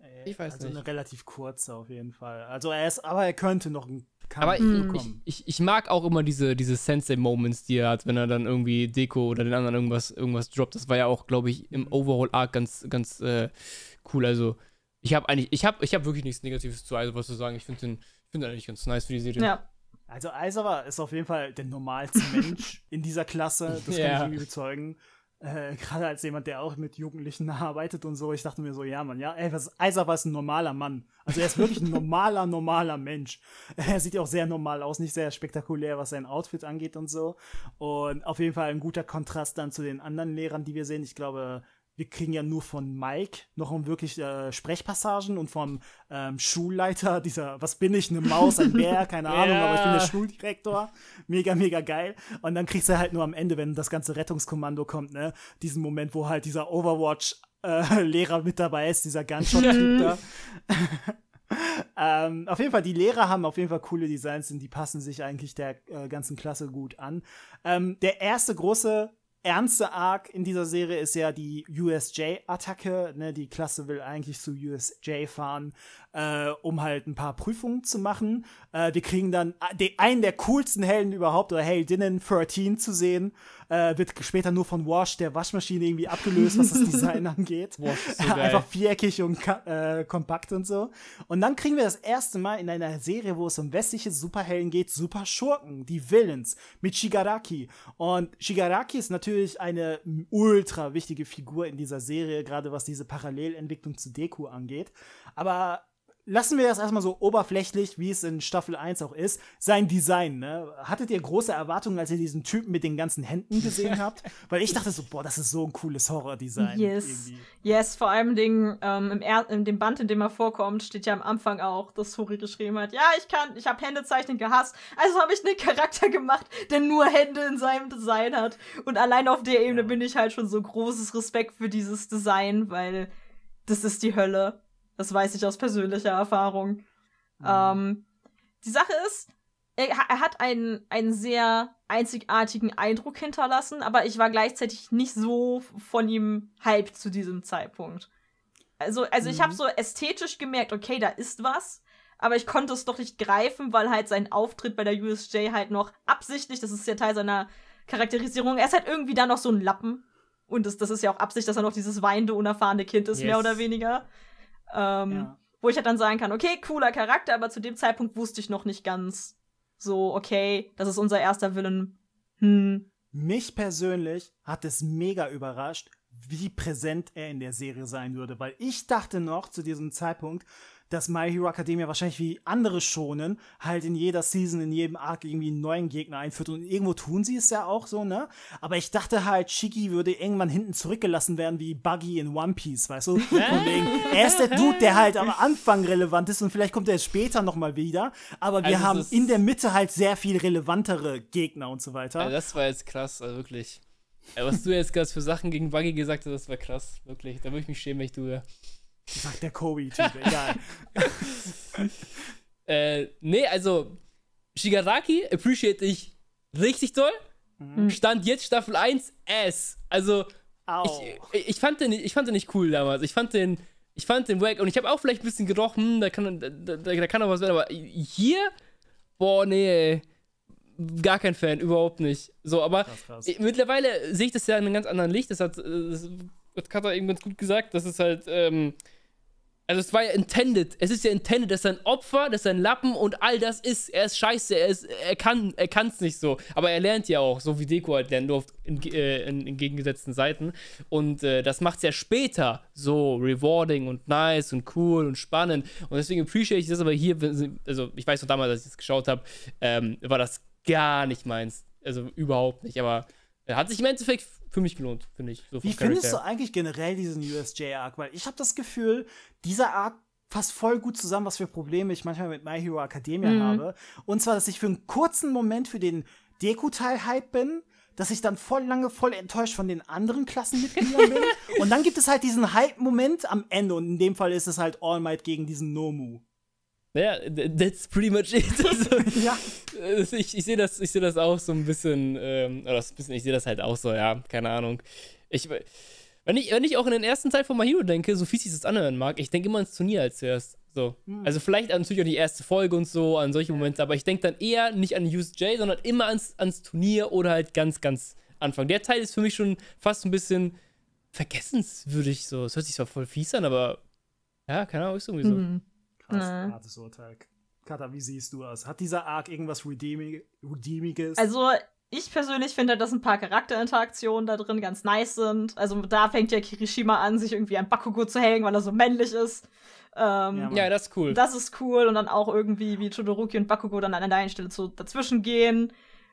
Speaker 1: Äh, ich weiß also nicht. Also eine relativ kurze auf jeden Fall. Also er ist, aber er könnte noch einen Kampf aber bekommen.
Speaker 2: Ich, ich, ich, mag auch immer diese, diese Sensei-Moments, die er hat, wenn er dann irgendwie Deko oder den anderen irgendwas, irgendwas droppt. Das war ja auch, glaube ich, im mhm. Overhaul-Arc ganz, ganz äh, cool. Also ich habe eigentlich, ich habe ich hab wirklich nichts Negatives zu also was zu sagen. Ich finde den Finde eigentlich ganz nice für die Serie. Ja.
Speaker 1: Also Aizawa ist auf jeden Fall der normalste [LAUGHS] Mensch in dieser Klasse, das yeah. kann ich irgendwie bezeugen. Äh, Gerade als jemand, der auch mit Jugendlichen [LAUGHS] arbeitet und so, ich dachte mir so, ja, Mann, ja, ey, was, Aizawa ist ein normaler Mann. Also er ist wirklich ein [LAUGHS] normaler, normaler Mensch. Er sieht auch sehr normal aus, nicht sehr spektakulär, was sein Outfit angeht und so. Und auf jeden Fall ein guter Kontrast dann zu den anderen Lehrern, die wir sehen. Ich glaube, wir kriegen ja nur von Mike noch um wirklich äh, Sprechpassagen und vom ähm, Schulleiter [LAUGHS] dieser, was bin ich, eine Maus, ein Bär, [LAUGHS] keine Ahnung, yeah. aber ich bin der Schuldirektor. Mega, mega geil. Und dann kriegst du halt nur am Ende, wenn das ganze Rettungskommando kommt, ne, diesen Moment, wo halt dieser Overwatch-Lehrer äh, [LAUGHS] mit dabei ist, dieser Gunshot-Typ da. ähm, auf jeden Fall, die Lehrer haben auf jeden Fall coole Designs und die passen sich eigentlich der äh, ganzen Klasse gut an. Ähm, der erste große ernste Arc in dieser Serie ist ja die USJ-Attacke. Ne? Die Klasse will eigentlich zu USJ fahren, äh, um halt ein paar Prüfungen zu machen. Äh, wir kriegen dann äh, einen der coolsten Helden überhaupt oder Heldinnen 13 zu sehen. Äh, wird später nur von Wash, der Waschmaschine, irgendwie abgelöst, was das [LAUGHS] Design angeht. So [LAUGHS] Einfach viereckig und äh, kompakt und so. Und dann kriegen wir das erste Mal in einer Serie, wo es um westliche Superhelden geht, Super Schurken, die Villains, mit Shigaraki. Und Shigaraki ist natürlich eine ultra wichtige Figur in dieser Serie, gerade was diese Parallelentwicklung zu Deku angeht. Aber lassen wir das erstmal so oberflächlich, wie es in Staffel 1 auch ist, sein Design. Ne? Hattet ihr große Erwartungen, als ihr diesen Typen mit den ganzen Händen gesehen [LAUGHS] habt? Weil ich dachte so, boah, das ist so ein cooles Horror-Design. Yes. Yes,
Speaker 3: vor allem ähm, im er in dem Band, in dem er vorkommt, steht ja am Anfang auch, dass Hori geschrieben hat, ja, ich kann, ich habe Händezeichnen gehasst, also habe ich einen Charakter gemacht, der nur Hände in seinem Design hat. Und allein auf der Ebene ja. bin ich halt schon so großes Respekt für dieses Design, weil das ist die Hölle. Das weiß ich aus persönlicher Erfahrung. Mhm. Ähm, die Sache ist, er, er, hat einen, einen sehr einzigartigen Eindruck hinterlassen, aber ich war gleichzeitig nicht so von ihm hyped zu diesem Zeitpunkt. Also, also mhm. ich habe so ästhetisch gemerkt, okay, da ist was, aber ich konnte es doch nicht greifen, weil halt sein Auftritt bei der USJ halt noch absichtlich, das ist ja Teil seiner Charakterisierung, er ist halt irgendwie da noch so ein Lappen. Und das, das ist ja auch Absicht, dass er noch dieses weinende, unerfahrene Kind ist, yes. mehr oder weniger. Ähm, ja. Wo ich halt dann sagen kann, okay, cooler Charakter, aber zu dem Zeitpunkt wusste ich noch nicht ganz
Speaker 1: so, okay, das ist unser erster Villain. Hm. Mich persönlich hat es mega überrascht, wie präsent er in der Serie sein würde, weil ich dachte noch zu diesem Zeitpunkt, dass My Hero Academia wahrscheinlich wie andere schonen, halt in jeder Season, in jedem Arc irgendwie einen neuen Gegner einführt. Und irgendwo tun sie es ja auch so, ne? Aber ich dachte halt, Shiki würde irgendwann hinten zurückgelassen werden wie Buggy in One Piece, weißt du? [LAUGHS] Von wegen, er ist der Dude, der halt am Anfang relevant ist und vielleicht kommt er jetzt später nochmal wieder. Aber wir also haben in der Mitte halt sehr viel relevantere Gegner und so weiter. Also das war jetzt
Speaker 2: krass, also wirklich. Was du jetzt gerade für Sachen gegen Buggy gesagt hast, das war krass, wirklich. Da würde ich mich schämen, wenn ich du wär. Sagt der Kobe-Typ, egal. [LAUGHS] äh, nee, also Shigaraki appreciate ich richtig doll. Mhm. mhm. Stand jetzt Staffel 1 S. Also ich, ich, fand den, ich fand den nicht cool damals. Ich fand den, ich fand den wack und ich habe auch vielleicht ein bisschen gerochen, hm, da kann, da, da, da kann noch was werden, aber hier, boah, nee, gar kein Fan, überhaupt nicht. So, aber krass, krass. mittlerweile sehe ich das ja in einem ganz anderen Licht. Das hat, äh, das hat Kata eben ganz gut gesagt, dass es halt ähm, also es war ja intended. Es ist ja intended, dass sein Opfer, dass sein Lappen und all das ist. Er ist scheiße, er, ist, er kann er kann's nicht so. Aber er lernt ja auch, so wie Deko halt lernt, nur auf, in, äh, in, in gegengesetzten Seiten. Und äh, das es ja später so rewarding und nice und cool und spannend. Und deswegen appreciate ich das aber hier, also ich weiß noch damals, als ich das geschaut habe, ähm, war das gar nicht meins. Also überhaupt nicht, aber äh, hat sich im Endeffekt für mich gelohnt, finde ich. So Wie findest du
Speaker 1: eigentlich generell diesen USJ-Arc? Weil ich habe das Gefühl, dieser Arc fasst voll gut zusammen, was für Probleme ich manchmal mit My Hero Academia mhm. habe. Und zwar, dass ich für einen kurzen Moment für den Deku-Teil hype bin, dass ich dann voll lange voll enttäuscht von den anderen Klassenmitgliedern bin. [LAUGHS] und dann gibt es halt diesen Hype-Moment am Ende. Und in dem Fall ist es halt All Might gegen diesen Nomu. Naja, that's
Speaker 2: pretty much it. [LAUGHS] Also, ja. Ich, ich sehe das, seh das auch so ein bisschen, ähm, oder ein bisschen, ich sehe das halt auch so, ja, keine Ahnung. Ich, wenn, ich, wenn ich auch in den ersten Teil von Mahiro denke, so fies ich das anhören mag, ich denke immer ans Turnier als zuerst. So. Hm. Also vielleicht an natürlich auch die erste Folge und so, an solche Momente, aber ich denke dann eher nicht an USJ, sondern immer ans, ans Turnier oder halt ganz, ganz Anfang. Der Teil ist für mich schon fast ein bisschen vergessenswürdig so. Es hört sich zwar
Speaker 1: voll fies an, aber ja, keine Ahnung, ist irgendwie so. Mhm krass, nee. hartes Urteil. Kata, wie siehst du das? Hat dieser Arc irgendwas Redeemiges? Also,
Speaker 3: ich persönlich finde, dass ein paar Charakterinteraktionen da drin ganz nice sind. Also, da fängt ja Kirishima an, sich irgendwie an Bakugo zu hängen, weil er so männlich ist. Ähm, ja, ja, das ist cool. Das ist cool. Und dann auch irgendwie, wie
Speaker 1: Todoroki und Bakugo dann an der einen Stelle zu, dazwischen gehen.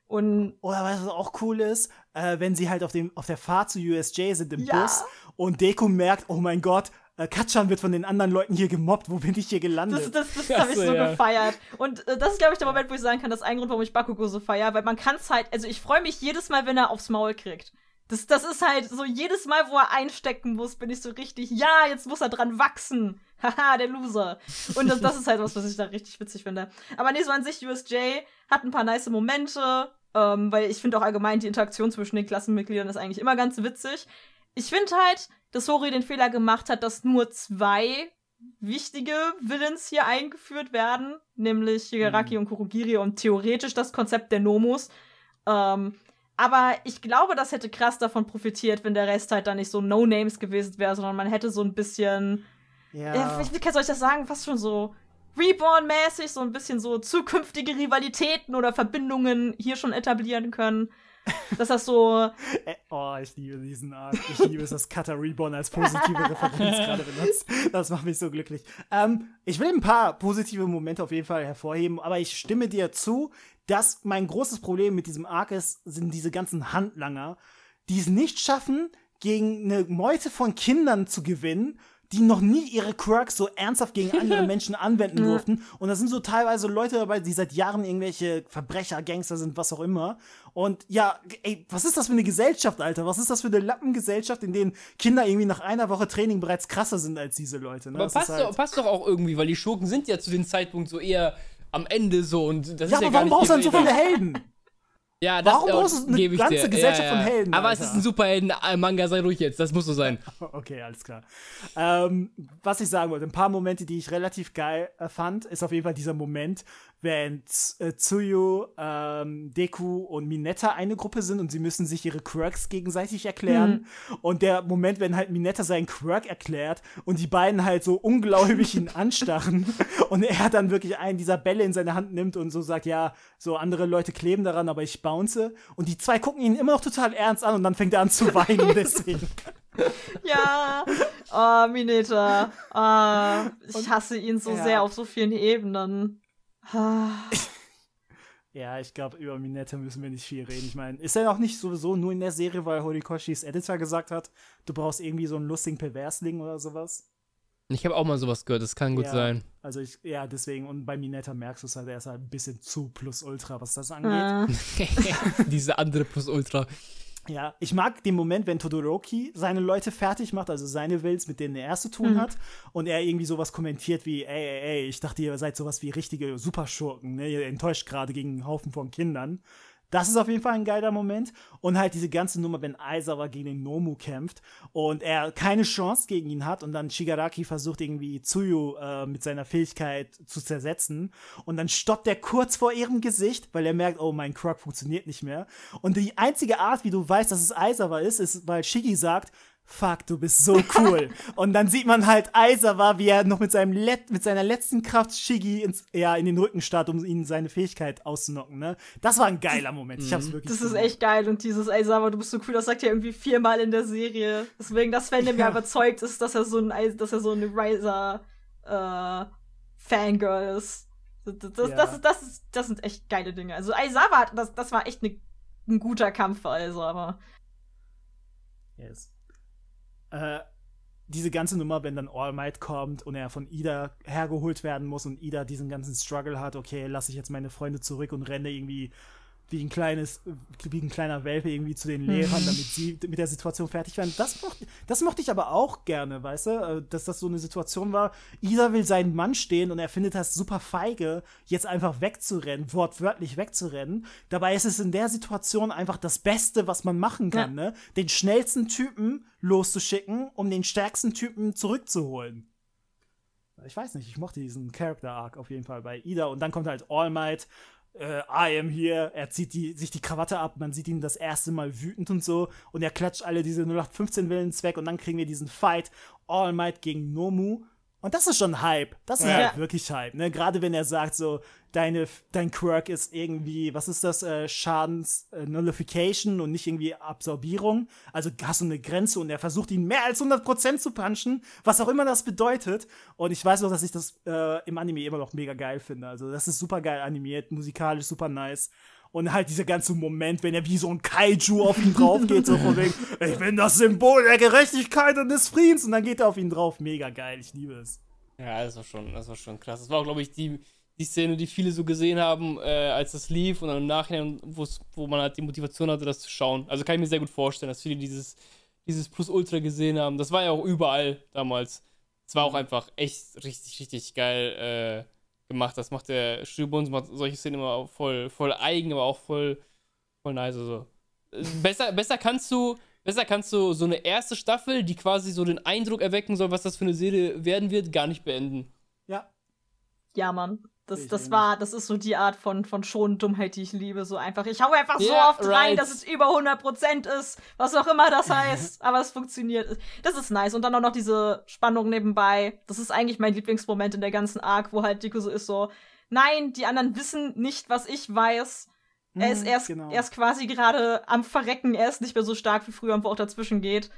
Speaker 1: Und Oder was auch cool ist, äh, wenn sie halt auf, dem, auf der Fahrt zu USJ sind im ja. Bus und Deku merkt, oh mein Gott, äh, Katschan wird von den anderen Leuten hier gemobbt, wo bin ich hier gelandet? Das, das, das, das habe ich so ja. gefeiert.
Speaker 3: Und äh, das ist, glaube ich, der Moment, wo ich sagen kann, das ist ein Grund, warum ich Bakugo so feiere, weil man kann es halt, also ich freue mich jedes Mal, wenn er aufs Maul kriegt. Das, das ist halt so jedes Mal, wo er einstecken muss, bin ich so richtig, ja, jetzt muss er dran wachsen. [LAUGHS] Haha, der Loser. Und das, das ist halt was, was ich da richtig witzig finde. Aber nee, so an sich, USJ hat ein paar nice Momente, ähm, weil ich finde auch allgemein die Interaktion zwischen den Klassenmitgliedern ist eigentlich immer ganz witzig. Ich finde halt, dass Hori den Fehler gemacht hat, dass nur zwei wichtige Villains hier eingeführt werden, nämlich Higaraki mhm. und Kurugiri und theoretisch das Konzept der Nomos. Ähm, aber ich glaube, das hätte krass davon profitiert, wenn der Rest halt dann nicht so No-Names gewesen wäre, sondern man hätte so ein bisschen. Ja. Äh, wie soll ich das sagen? Fast schon so Reborn-mäßig, so ein bisschen so zukünftige Rivalitäten oder Verbindungen hier schon etablieren können dass das
Speaker 1: so. oh, ich liebe diesen Arc. Ich liebe es, dass Cutter Reborn als positive Referenz gerade benutzt. Das macht mich so glücklich. Ähm, ich will ein paar positive Momente auf jeden Fall hervorheben, aber ich stimme dir zu, dass mein großes Problem mit diesem Arc ist, sind diese ganzen Handlanger, die es nicht schaffen, gegen eine Meute von Kindern zu gewinnen die noch nie ihre Quirks so ernsthaft gegen andere [LAUGHS] Menschen anwenden durften. Und da sind so teilweise Leute dabei, die seit Jahren irgendwelche Verbrecher, Gangster sind, was auch immer. Und ja, ey, was ist das für eine Gesellschaft, Alter? Was ist das für eine Lappengesellschaft, in denen Kinder irgendwie nach einer Woche Training bereits krasser sind als diese Leute? Ne? Aber passt, halt doch,
Speaker 2: passt doch auch irgendwie, weil die Schurken sind ja zu dem Zeitpunkt so eher am Ende so und das ja, ist ja aber warum brauchst du dann so viele Helden? [LAUGHS] Ja, das Warum brauchst oh, du eine ganze dir. Gesellschaft ja, ja. von Helden? Aber Alter. es ist ein Superhelden-Manga, sei ruhig jetzt,
Speaker 1: das muss so sein. [LAUGHS] Okay, alles klar. Ähm, was ich sagen wollte, ein paar Momente, die ich relativ geil äh, fand, ist auf jeden Fall dieser Moment, während äh, Tsuyu, ähm, Deku und Mineta eine Gruppe sind und sie müssen sich ihre Quirks gegenseitig erklären. Mhm. Und der Moment, wenn halt Mineta seinen Quirk erklärt und die beiden halt so ungläubig ihn [LAUGHS] anstachen und er dann wirklich einen dieser Bälle in seine Hand nimmt und so sagt, ja, so andere Leute kleben daran, aber ich bounce. Und die zwei gucken ihn immer noch total ernst an und dann fängt er an zu [LAUGHS] weinen deswegen. ja, oh,
Speaker 3: Mineta. Oh, ich hasse ihn so und, sehr ja. auf so vielen Ebenen.
Speaker 1: Ah. ja, ich glaube, über Minette müssen wir nicht viel reden. Ich meine, ist er auch nicht sowieso nur in der Serie, weil Horikoshis Editor gesagt hat, du brauchst irgendwie so einen lustigen Perversling oder sowas?
Speaker 2: Ich habe auch mal sowas gehört, das kann gut ja, sein.
Speaker 1: Also ich, ja, deswegen, und bei Minetta merkst du es halt, er ist halt ein bisschen zu plus ultra, was das ah. angeht. [LAUGHS] [LAUGHS] Diese andere plus ultra. Ja, ich mag den Moment, wenn Todoroki seine Leute fertig macht, also seine Wills, mit denen er erst zu tun mhm. hat, und er irgendwie sowas kommentiert wie, ey, ey, ey, ich dachte, ihr seid sowas wie richtige Superschurken, ne? Ihr enttäuscht gerade gegen einen Haufen von Kindern. Das ist auf jeden Fall ein geiler Moment. Und halt diese ganze Nummer, wenn Aizawa gegen den Nomu kämpft und er keine Chance gegen ihn hat und dann Shigaraki versucht irgendwie Tsuyu äh, mit seiner Fähigkeit zu zersetzen und dann stoppt er kurz vor ihrem Gesicht, weil er merkt, oh, mein Croc funktioniert nicht mehr. Und die einzige Art, wie du weißt, dass es Aizawa ist, ist, weil Shigi sagt, fuck, du bist so cool. [LAUGHS] und dann sieht man halt Aizawa, wie er noch mit, seinem Let mit seiner letzten Kraft Shigi ins, ja, in den Rücken starrt, um ihn seine Fähigkeit auszunocken. Ne? Das war ein geiler Moment. Ich hab's mhm. wirklich Das gemacht. ist echt
Speaker 3: geil. Und dieses Aizawa,
Speaker 1: du bist so cool, das sagt er irgendwie viermal in der Serie. Deswegen, das Fandom ja. ja überzeugt ist, dass er so
Speaker 3: ein, dass er so ein Riser äh, Fangirl ist. Das, das, ja. das, das, das sind echt geile Dinge. Also Aizawa, das, das war echt ne, ein guter Kampf für
Speaker 1: Aizawa. Yes. Äh, diese ganze Nummer, wenn dann All Might kommt und er von Ida hergeholt werden muss und Ida diesen ganzen Struggle hat, okay, lasse ich jetzt meine Freunde zurück und renne irgendwie wie ein kleines, wie ein kleiner Welpe irgendwie zu den Lehrern, mhm. damit sie mit der Situation fertig werden. Das mochte, das mochte ich aber auch gerne, weißt du, äh, dass das so eine Situation war. Isa will seinen Mann stehen und er findet das super feige, jetzt einfach wegzurennen, wortwörtlich wegzurennen. Dabei ist es in der Situation einfach das Beste, was man machen kann, ja. ne? Den schnellsten Typen loszuschicken, um den stärksten Typen zurückzuholen ich weiß nicht, ich mochte diesen Character Arc auf jeden Fall bei Ida und dann kommt halt All Might äh, I am here, er zieht die, sich die Krawatte ab, man sieht ihn das erste Mal wütend und so und er klatscht alle diese 0815 Willens weg und dann kriegen wir diesen Fight All Might gegen Nomu und das ist schon Hype. Das ist ja. halt wirklich Hype, ne? Gerade wenn er sagt, so, deine, dein Quirk ist irgendwie, was ist das, äh, Schadens äh, und nicht irgendwie Absorbierung. Also hast du eine Grenze und er versucht ihn mehr als 100% zu punchen, was auch immer das bedeutet. Und ich weiß noch, dass ich das äh, im Anime immer noch mega geil finde. Also das ist super geil animiert, musikalisch super nice. Und halt dieser ganze Moment, wenn er wie so ein Kaiju auf ihn drauf geht, so von wegen, ich bin das Symbol der Gerechtigkeit und des Friedens. Und dann geht er auf ihn drauf. Mega geil, ich liebe es.
Speaker 2: Ja, das war schon, das war schon krass. Das war glaube ich, die, die Szene, die viele so gesehen haben, äh, als das lief und dann im Nachhinein, wo man halt die Motivation hatte, das zu schauen. Also kann ich mir sehr gut vorstellen, dass viele dieses, dieses Plus Ultra gesehen haben. Das war ja auch überall damals. Es war auch mhm. einfach echt richtig, richtig geil. Äh, gemacht. Das macht der Studio Buns, macht solche Szenen immer voll, voll eigen, aber auch voll, voll nice. So. Besser, besser kannst du. Besser kannst du so eine erste Staffel, die quasi so den Eindruck erwecken soll, was das für eine Serie werden wird, gar nicht beenden.
Speaker 3: Ja. Ja, Mann. Das, das war, das ist so die Art von, von schon Dummheit, die ich liebe. So einfach, ich hau einfach so oft right. rein, dass es über 100% ist, was auch immer das [LAUGHS] heißt. aber es funktioniert. Das ist nice. Und dann auch noch diese Spannung nebenbei. Das ist eigentlich mein Lieblingsmoment in der ganzen Arc, wo halt Dico so ist so, nein, die anderen wissen nicht, was ich weiß. er ist mhm, erst, genau. er ist quasi gerade am Verrecken. Er ist nicht mehr so stark wie früher und wo auch dazwischen geht.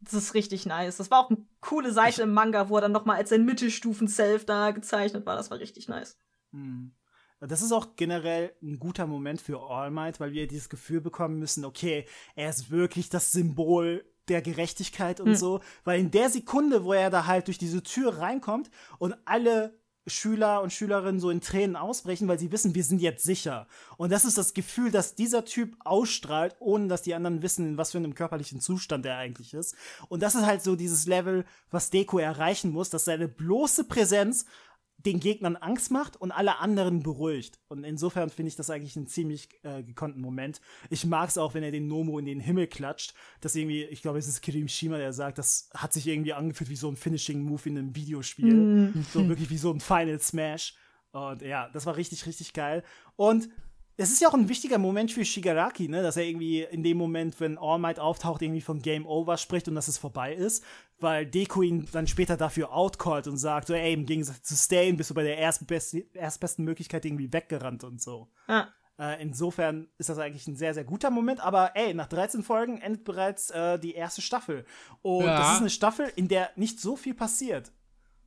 Speaker 3: Das ist richtig nice. Das war auch eine coole Seite ich im Manga, wo er dann nochmal als sein Mittelstufen-Self da gezeichnet war. Das war richtig nice.
Speaker 1: Mhm. Das ist auch generell ein guter Moment für All Might, weil wir dieses Gefühl bekommen müssen, okay, er ist wirklich das Symbol der Gerechtigkeit und mhm. so, weil in der Sekunde, wo er da halt durch diese Tür reinkommt und alle Schüler und Schülerinnen so in Tränen ausbrechen, weil sie wissen, wir sind jetzt sicher. Und das ist das Gefühl, dass dieser Typ ausstrahlt, ohne dass die anderen wissen, in was für einem körperlichen Zustand er eigentlich ist. Und das ist halt so dieses Level, was Deko erreichen muss, dass seine bloße Präsenz den Gegnern Angst macht und alle anderen beruhigt. Und insofern finde ich das eigentlich einen ziemlich äh, gekonnten Moment. Ich mag es auch, wenn er den Nomo in den Himmel klatscht. Das irgendwie, ich glaube, es ist Kirim Shima, der sagt, das hat sich irgendwie angefühlt wie so ein Finishing-Move in einem Videospiel. Mm. So wirklich wie so ein Final Smash. Und ja, das war richtig, richtig geil. Und es ist ja auch ein wichtiger Moment für Shigaraki, ne? dass er irgendwie in dem Moment, wenn All Might auftaucht, irgendwie von Game Over spricht und dass es vorbei ist, weil Deku ihn dann später dafür outcallt und sagt, so, ey, im Gegensatz zu Stain bist du bei der erstbesten, erstbesten Möglichkeit irgendwie weggerannt und so. Ah. Äh, insofern ist das eigentlich ein sehr, sehr guter Moment, aber ey, nach 13 Folgen endet bereits äh, die erste Staffel. Und ja. das ist eine Staffel, in der nicht so viel passiert.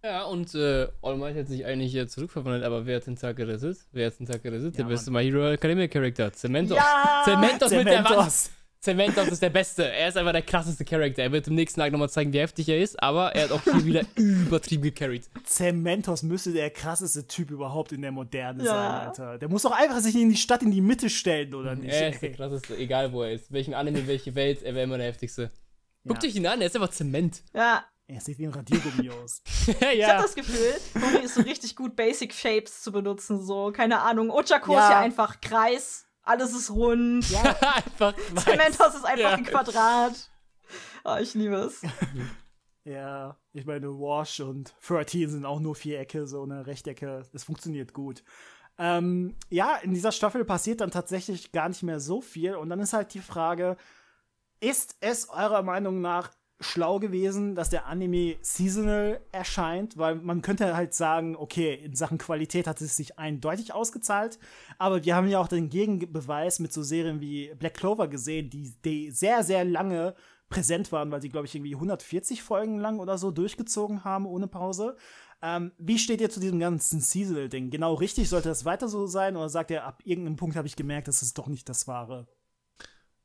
Speaker 2: Ja, und äh, All Might hat sich eigentlich äh, zurückverwandelt, aber wer hat den Tag gerettet? Wer hat den Tag gerettet? Ja, der beste My Hero Academia Character, Cementos. Ja! Cementos, Cementos mit der Wand. Cementos ist der Beste. Er ist einfach der krasseste Charakter. Er wird im nächsten Tag nochmal zeigen, wie heftig er ist, aber er hat auch hier wieder
Speaker 1: [LAUGHS] übertrieben gecarried. Cementos müsste der krasseste Typ überhaupt in der Moderne ja. sein, Alter. Der muss doch einfach sich in die Stadt in die Mitte stellen, oder nicht? Er ist der
Speaker 2: krasseste, egal wo er ist. Welchen Anime, welche Welt, er wäre immer der heftigste. Guckt ja. dich ihn
Speaker 1: an, er ist einfach Zement. Ja, er sieht wie ein Radiergummi [LAUGHS] aus. ja. Ich habe das
Speaker 3: Gefühl, Gummi ist so richtig gut, Basic Shapes zu benutzen. So, keine Ahnung. Ochako ja. ist ja einfach Kreis, alles ist rund. Ja. [LAUGHS] einfach Zementhaus ist einfach ja. ein Quadrat.
Speaker 1: Oh, ich liebe es. [LAUGHS] ja, ich meine, Wash und 13 sind auch nur Vierecke, so eine Rechtecke. Es funktioniert gut. Ähm, ja, in dieser Staffel passiert dann tatsächlich gar nicht mehr so viel. Und dann ist halt die Frage, ist es eurer Meinung nach schlau gewesen, dass der Anime seasonal erscheint, weil man könnte halt sagen, okay, in Sachen Qualität hat es sich eindeutig ausgezahlt, aber wir haben ja auch den Gegenbeweis mit so Serien wie Black Clover gesehen, die, die sehr, sehr lange präsent waren, weil sie, glaube ich, irgendwie 140 Folgen lang oder so durchgezogen haben ohne Pause. Ähm, wie steht ihr zu diesem ganzen Seasonal-Ding? Genau richtig, sollte das weiter so sein oder sagt ihr, ab irgendeinem Punkt habe ich gemerkt, das ist doch nicht das Wahre?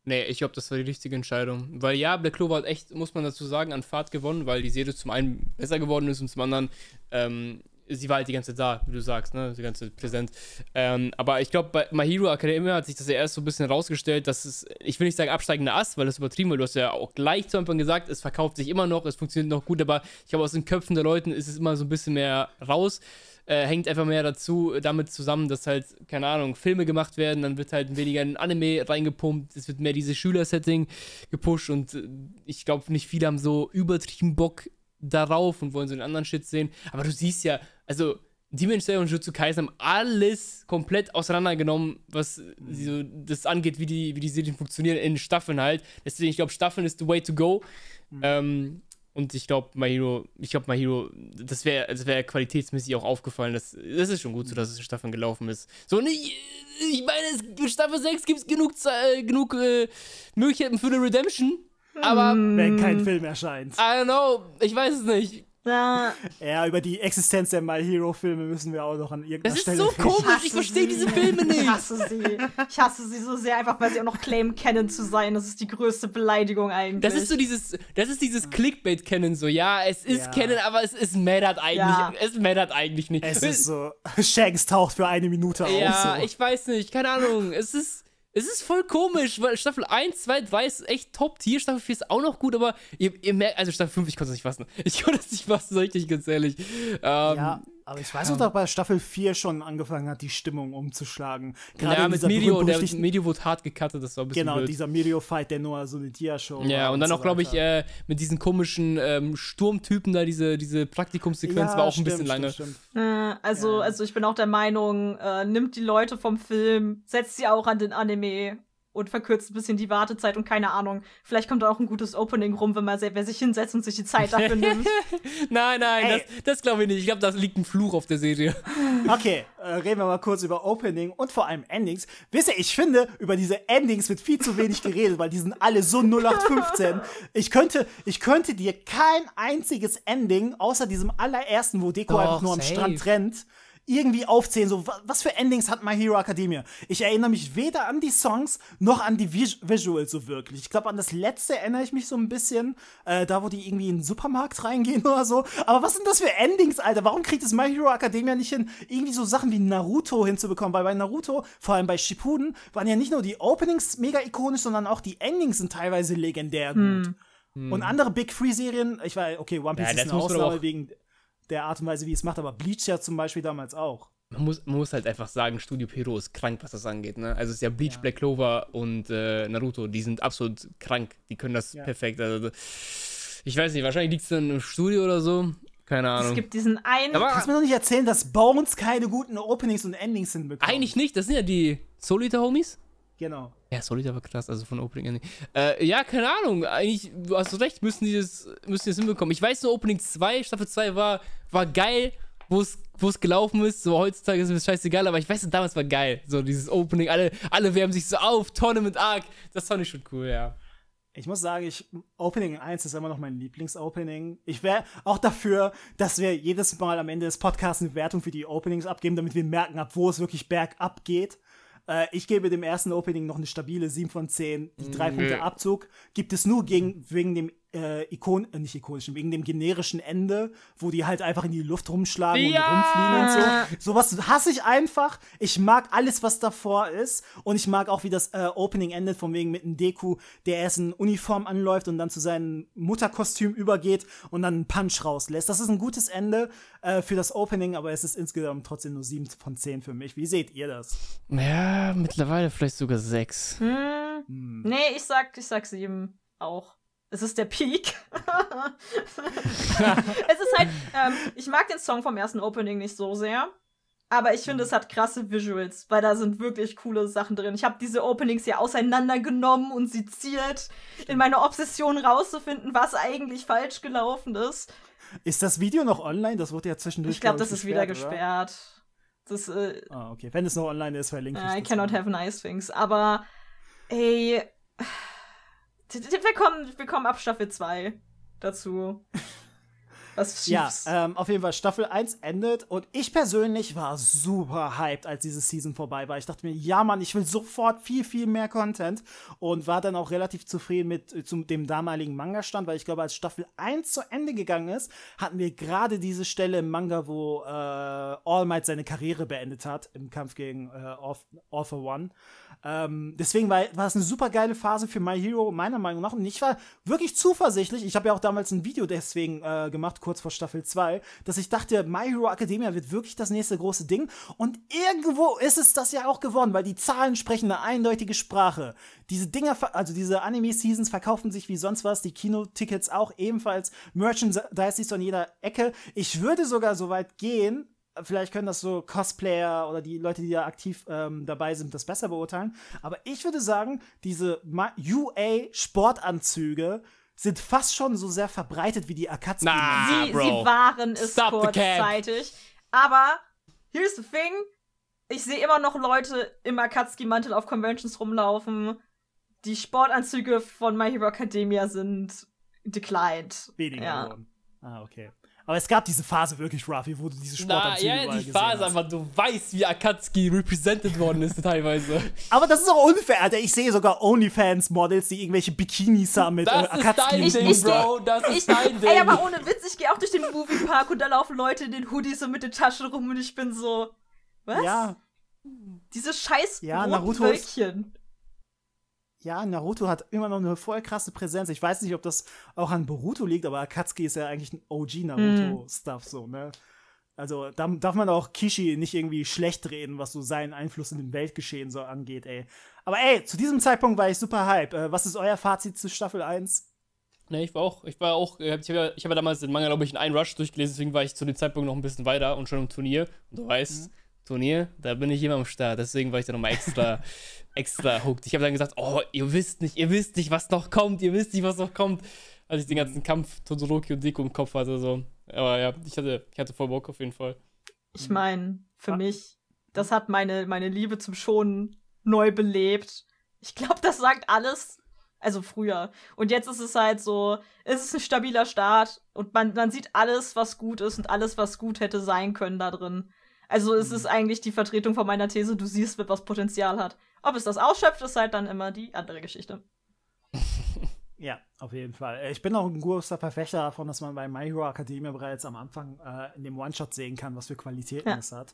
Speaker 2: Nee, ich glaube, das war die richtige Entscheidung. Weil ja, Black Clover hat echt, muss man dazu sagen, an Fahrt gewonnen, weil die Serie zum einen besser geworden ist und zum anderen, ähm, sie war halt die ganze Zeit da, wie du sagst, ne? Die ganze Zeit präsent. Ähm, aber ich glaube, bei My Hero Academia hat sich das ja erst so ein bisschen rausgestellt, dass es, ich will nicht sagen absteigender Ast, weil das übertrieben, weil du hast ja auch gleich zu Anfang gesagt, es verkauft sich immer noch, es funktioniert noch gut, aber ich glaube, aus den Köpfen der Leuten ist es immer so ein bisschen mehr raus äh, hängt einfach mehr dazu, äh, damit zusammen, dass halt, keine Ahnung, Filme gemacht werden, dann wird halt weniger in Anime reingepumpt, es wird mehr dieses Schüler-Setting gepusht und äh, ich glaube, nicht viele haben so übertrieben Bock darauf und wollen so den anderen Shit sehen. Aber du siehst ja, also Demon Slayer und Jutsu Kaisen haben alles komplett auseinandergenommen, was äh, mhm. so das angeht, wie die, wie die Serien funktionieren in Staffeln halt. Deswegen, ich glaube, Staffeln ist the way to go. Mhm. Ähm, und ich glaube, My Hero, ich glaube, My Hero, das wäre das wär qualitätsmäßig auch aufgefallen. Das, das ist schon gut so, dass es in Staffeln gelaufen ist. So, ne, ich meine, in Staffel 6 gibt es genug, äh, genug äh, Möglichkeiten
Speaker 1: für eine Redemption. Aber. Hm. Wenn kein Film erscheint. I don't know, ich weiß es nicht. Ja. ja, über die Existenz der My Hero-Filme müssen wir auch noch an irgendeiner Stelle Das ist Stelle so reden. komisch, ich
Speaker 3: verstehe diese Filme nicht. Ich hasse sie. Ich hasse sie so sehr, einfach weil sie auch noch claimen, Canon zu sein. Das ist die
Speaker 1: größte Beleidigung eigentlich. Das ist
Speaker 2: so dieses, das ist dieses Clickbait-Canon so. Ja, es ist ja. Canon,
Speaker 1: aber es ist mattert eigentlich. Ja.
Speaker 2: Es mattert eigentlich nicht. Es [LAUGHS] ist so,
Speaker 1: Shanks taucht für eine Minute auf. Ja, so. ich
Speaker 2: weiß nicht, keine Ahnung. Es ist, es ist voll komisch, weil Staffel 1, 2, 3 ist echt Top-Tier, Staffel 4 ist auch noch gut, aber ihr, ihr merkt, also Staffel 5, ich konnte es nicht fassen. Ich konnte es nicht fassen, so richtig ganz ehrlich. Ähm, ja, aber ich weiß noch, dass
Speaker 1: bei Staffel 4 schon angefangen hat, die Stimmung umzuschlagen. Gerade ja, mit Medio, der
Speaker 2: Medio wurde hart gecuttet, das war ein bisschen Genau, blöd. dieser
Speaker 1: Medio-Fight, der nur so eine Dia-Show Ja, und, und dann so auch, glaube ich,
Speaker 2: äh, mit diesen komischen ähm, Sturmtypen da, diese, diese Praktikumssequenz ja, war auch stimmt, ein bisschen lange. Stimmt,
Speaker 3: stimmt. Äh, also, ja. also ich bin auch der Meinung, äh, nimmt die Leute vom Film, setzt sie auch an den Anime und verkürzt ein bisschen die Wartezeit und keine Ahnung. Vielleicht kommt da auch ein gutes Opening rum, wenn mal wer sich hinsetzt und sich die Zeit dafür [LAUGHS] nimmt.
Speaker 2: nein, nein, Ey. das, das glaube ich nicht. Ich glaube, da liegt ein Fluch auf der Serie.
Speaker 1: Okay, äh, reden wir mal kurz über Opening und vor allem Endings. Wisst ihr, ich finde, über diese Endings wird viel zu wenig geredet, weil die sind alle so 0815. Ich könnte, ich könnte dir kein einziges Ending außer diesem allerersten, wo Deko Doch, einfach nur am Strand rennt irgendwie aufzählen, so was für Endings hat My Hero Academia. Ich erinnere mich weder an die Songs noch an die Vis Visuals so wirklich. Ich glaube, an das letzte erinnere ich mich so ein bisschen, äh, da wo die irgendwie in den Supermarkt reingehen [LAUGHS] oder so. Aber was sind das für Endings, Alter? Warum kriegt es My Hero Academia nicht hin, irgendwie so Sachen wie Naruto hinzubekommen? Weil bei Naruto, vor allem bei Shippuden, waren ja nicht nur die Openings mega ikonisch, sondern auch die Endings sind teilweise legendär gut. Hm. Und hm. andere Big Free Serien, ich weiß, okay, One Piece ja, ist eine Ausnahme wegen der Art und Weise, wie es macht, aber Bleach ja zum Beispiel damals auch.
Speaker 2: Man muss, man muss halt einfach sagen, Studio Piro ist krank, was das angeht. Ne? Also es ist ja Bleach, ja. Black Clover und äh, Naruto, die sind absolut krank. Die können das ja. perfekt. Also, ich weiß nicht, wahrscheinlich liegt es dann im Studio oder so. Keine Ahnung. Es gibt
Speaker 1: diesen einen. Aber kannst du mir noch nicht erzählen, dass Bones keine guten Openings und Endings hinbekommt. Eigentlich nicht, das sind ja die Solita-Homies. Genau.
Speaker 2: Ja, sorry, aber krass, also von Opening an. Äh, ja, keine Ahnung, eigentlich, du hast recht, müssen die das, müssen die das hinbekommen. Ich weiß nur, Opening 2, Staffel 2 war, war geil, wo es gelaufen ist. So heutzutage ist es scheißegal, aber ich weiß, damals
Speaker 1: war geil. So dieses Opening, alle, alle wärmen sich so auf, Tournament Arc, das fand ich schon cool, ja. Ich muss sagen, ich, Opening 1 ist immer noch mein Lieblingsopening. Ich wäre auch dafür, dass wir jedes Mal am Ende des Podcasts eine Wertung für die Openings abgeben, damit wir merken, ab wo es wirklich bergab geht. Äh, ich gebe dem ersten Opening noch eine stabile 7 von 10, die drei mhm. Punkte Abzug. Gibt es nur gegen, wegen dem äh, Ikon, äh, nicht ikonischen, wegen dem generischen Ende, wo die halt einfach in die Luft rumschlagen ja. und rumfliegen und so. Sowas hasse ich einfach. Ich mag alles, was davor ist. Und ich mag auch, wie das äh, Opening endet, von wegen mit einem Deku, der erst in Uniform anläuft und dann zu seinem Mutterkostüm übergeht und dann einen Punch rauslässt. Das ist ein gutes Ende äh, für das Opening, aber es ist insgesamt trotzdem nur 7 von 10 für mich. Wie seht ihr das?
Speaker 2: Ja, mittlerweile vielleicht sogar 6. Hm. Hm.
Speaker 3: Nee, ich sag, ich sag 7 auch. Es ist der Peak. [LAUGHS] es ist halt, ähm, ich mag den Song vom ersten Opening nicht so sehr. Aber ich finde, mhm. es hat krasse Visuals, weil da sind wirklich coole Sachen drin. Ich habe diese Openings ja auseinandergenommen und seziert, in meiner Obsession rauszufinden, was eigentlich falsch gelaufen ist.
Speaker 1: Ist das Video noch online? Das wurde ja zwischendurch. Ich glaube, glaub, das ist wieder gesperrt. Das, äh, ah, okay. Wenn es noch online ist, verlinke ich. es. I cannot
Speaker 3: mal. have nice things. Aber, ey. Wir kommen, wir kommen ab Staffel 2 dazu. [LAUGHS]
Speaker 1: Was ja, ähm, auf jeden Fall, Staffel 1 endet und ich persönlich war super hyped, als diese Season vorbei war. Ich dachte mir, ja Mann, ich will sofort viel, viel mehr Content und war dann auch relativ zufrieden mit äh, zum, dem damaligen Manga-Stand, weil ich glaube, als Staffel 1 zu Ende gegangen ist, hatten wir gerade diese Stelle im Manga, wo äh, All Might seine Karriere beendet hat im Kampf gegen äh, Author One. Ähm, deswegen war, war es eine super geile Phase für My Hero, meiner Meinung nach. Und ich war wirklich zuversichtlich. Ich habe ja auch damals ein Video deswegen äh, gemacht, kurz vor Staffel 2, dass ich dachte, My Hero Academia wird wirklich das nächste große Ding. Und irgendwo ist es das ja auch geworden, weil die Zahlen sprechen eine eindeutige Sprache. Diese Dinger, also diese Anime-Seasons verkaufen sich wie sonst was, die Kinotickets auch ebenfalls, Merchandise ist an jeder Ecke. Ich würde sogar so weit gehen, vielleicht können das so Cosplayer oder die Leute, die da aktiv ähm, dabei sind, das besser beurteilen. Aber ich würde sagen, diese UA-Sportanzüge sind fast schon so sehr verbreitet wie die Akatsuki. Nah, sie, sie waren
Speaker 3: es Stop kurzzeitig. Aber here's the thing: Ich sehe immer noch Leute im Akatsuki-Mantel auf Conventions rumlaufen. Die Sportanzüge von My Hero Academia sind declined. Weniger ja. Geworden.
Speaker 1: Ah, okay. Aber es gab diese Phase wirklich, Ruffy, wo du diese Sportanzüge Na, ja, überall die Phase, hast. aber du weißt, wie Akatsuki represented worden ist teilweise. [LAUGHS] Aber das ist auch unfair, Alter. Ich sehe sogar OnlyFans-Models, die irgendwelche Bikinis haben mit das äh, Akatsuki. Ist dein Ding, Bro. Das ist dein Ding. Ey, aber
Speaker 3: ohne Witz, ich gehe auch durch den Moviepark und da laufen Leute in den Hoodies und mit den Taschen rum und ich bin so, was? Ja. Diese scheiß ja, Naruto Wölkchen
Speaker 1: ja, Naruto hat immer noch eine voll krasse Präsenz. Ich weiß nicht, ob das auch an Boruto liegt, aber Akatsuki ist ja eigentlich ein OG-Naruto-Stuff, so, ne? Also, da darf man auch Kishi nicht irgendwie schlecht reden, was so seinen Einfluss in dem Weltgeschehen so angeht, ey. Aber ey, zu diesem Zeitpunkt war ich super hype. Äh, was ist euer Fazit zu Staffel 1?
Speaker 2: Ne, ich war auch, ich war auch, äh, ich habe ja, hab ja damals den Manga, glaube ich, in einen Rush durchgelesen, deswegen war ich zu dem Zeitpunkt noch ein bisschen weiter und schon im Turnier. Und du weißt, mhm Turnier, da bin ich immer am Start. Deswegen war ich da nochmal extra, [LAUGHS] extra hooked. Ich habe dann gesagt, oh, ihr wisst nicht, ihr wisst nicht, was noch kommt, ihr wisst nicht, was noch kommt. Als ich den ganzen Kampf Todoroki und Deku im Kopf hatte, so. Aber ja, ich hatte, ich hatte voll Bock auf jeden Fall.
Speaker 3: Ich meine, für ah. mich, das hat meine, meine Liebe zum Schonen neu belebt. Ich glaube, das sagt alles. Also früher. Und jetzt ist es halt so, es ist ein stabiler Start und man, man sieht alles, was gut ist und alles, was gut hätte sein können da drin. Also es mhm. ist eigentlich die Vertretung von meiner These, du siehst, was Potenzial hat. Ob es das ausschöpft, ist halt dann immer die andere Geschichte. [LAUGHS]
Speaker 1: Ja, auf jeden Fall. Äh, ich bin auch ein großer Verfechter davon, dass man bei My Hero Academia bereits am Anfang äh, in dem One-Shot sehen kann, was für Qualitäten ja. es hat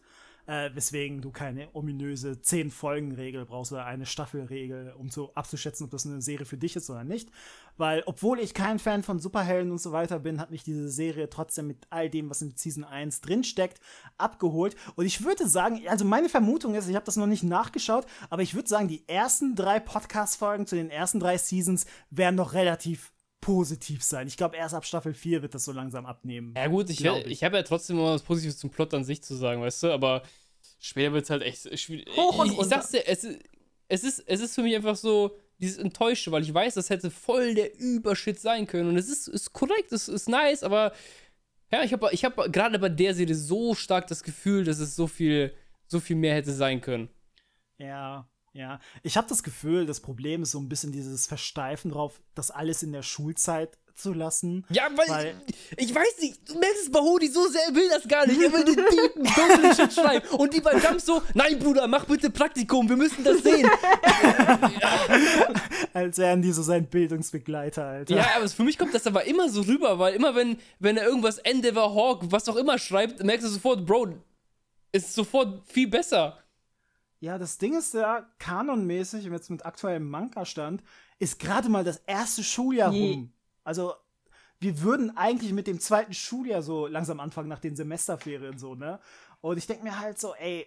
Speaker 1: äh, weswegen du keine ominöse 10-Folgen-Regel brauchst oder eine Staffel Regel, um zu abzuschätzen, ob das eine Serie für dich ist oder nicht. Weil, obwohl ich kein Fan von Superhelden und so weiter bin, hat mich diese Serie trotzdem mit all dem, was in Season 1 drinsteckt, abgeholt. Und ich würde sagen, also meine Vermutung ist, ich habe das noch nicht nachgeschaut, aber ich würde sagen, die ersten drei Podcast-Folgen zu den ersten drei Seasons wären noch relativ positiv sein. Ich glaube, erst ab Staffel 4 wird das so langsam abnehmen. Ja, gut, ich, ich.
Speaker 2: ich habe ja trotzdem immer was Positives zum Plot an sich zu sagen, weißt du, aber später wird es halt echt schwierig. Hoch und ich, ich sag's dir, es, es, ist, es ist für mich einfach so dieses Enttäuschte, weil ich weiß, das hätte voll der Überschritt sein können und es ist, ist korrekt, es ist nice, aber ja, ich habe ich hab gerade bei der Serie so stark das Gefühl, dass es so viel, so viel mehr hätte sein können.
Speaker 1: Ja, ja, ich habe das Gefühl, das Problem ist so ein bisschen dieses Versteifen drauf, das alles in der Schulzeit zu lassen. Ja, weil, weil ich, weiß nicht, du merkst es bei Hodi so sehr, er will das gar nicht. Er will den tiefen, dunklen Shit schreiben. Und die bei Jump so, nein, Bruder, mach bitte Praktikum, wir müssen das sehen. [LAUGHS] Als wären die so sein Bildungsbegleiter, Alter. Ja,
Speaker 2: aber für mich kommt das aber immer so rüber, weil immer wenn, wenn er irgendwas Endeavor, Hawk, was auch immer schreibt, merkst du sofort, Bro, ist sofort viel besser.
Speaker 1: Ja, das Ding ist ja, kanonmäßig, jetzt mit aktuellem Manga-Stand, ist gerade mal das erste Schuljahr Je. rum. Also, wir würden eigentlich mit dem zweiten Schuljahr so langsam anfangen, nach den Semesterferien so, ne? Und ich denke mir halt so, ey,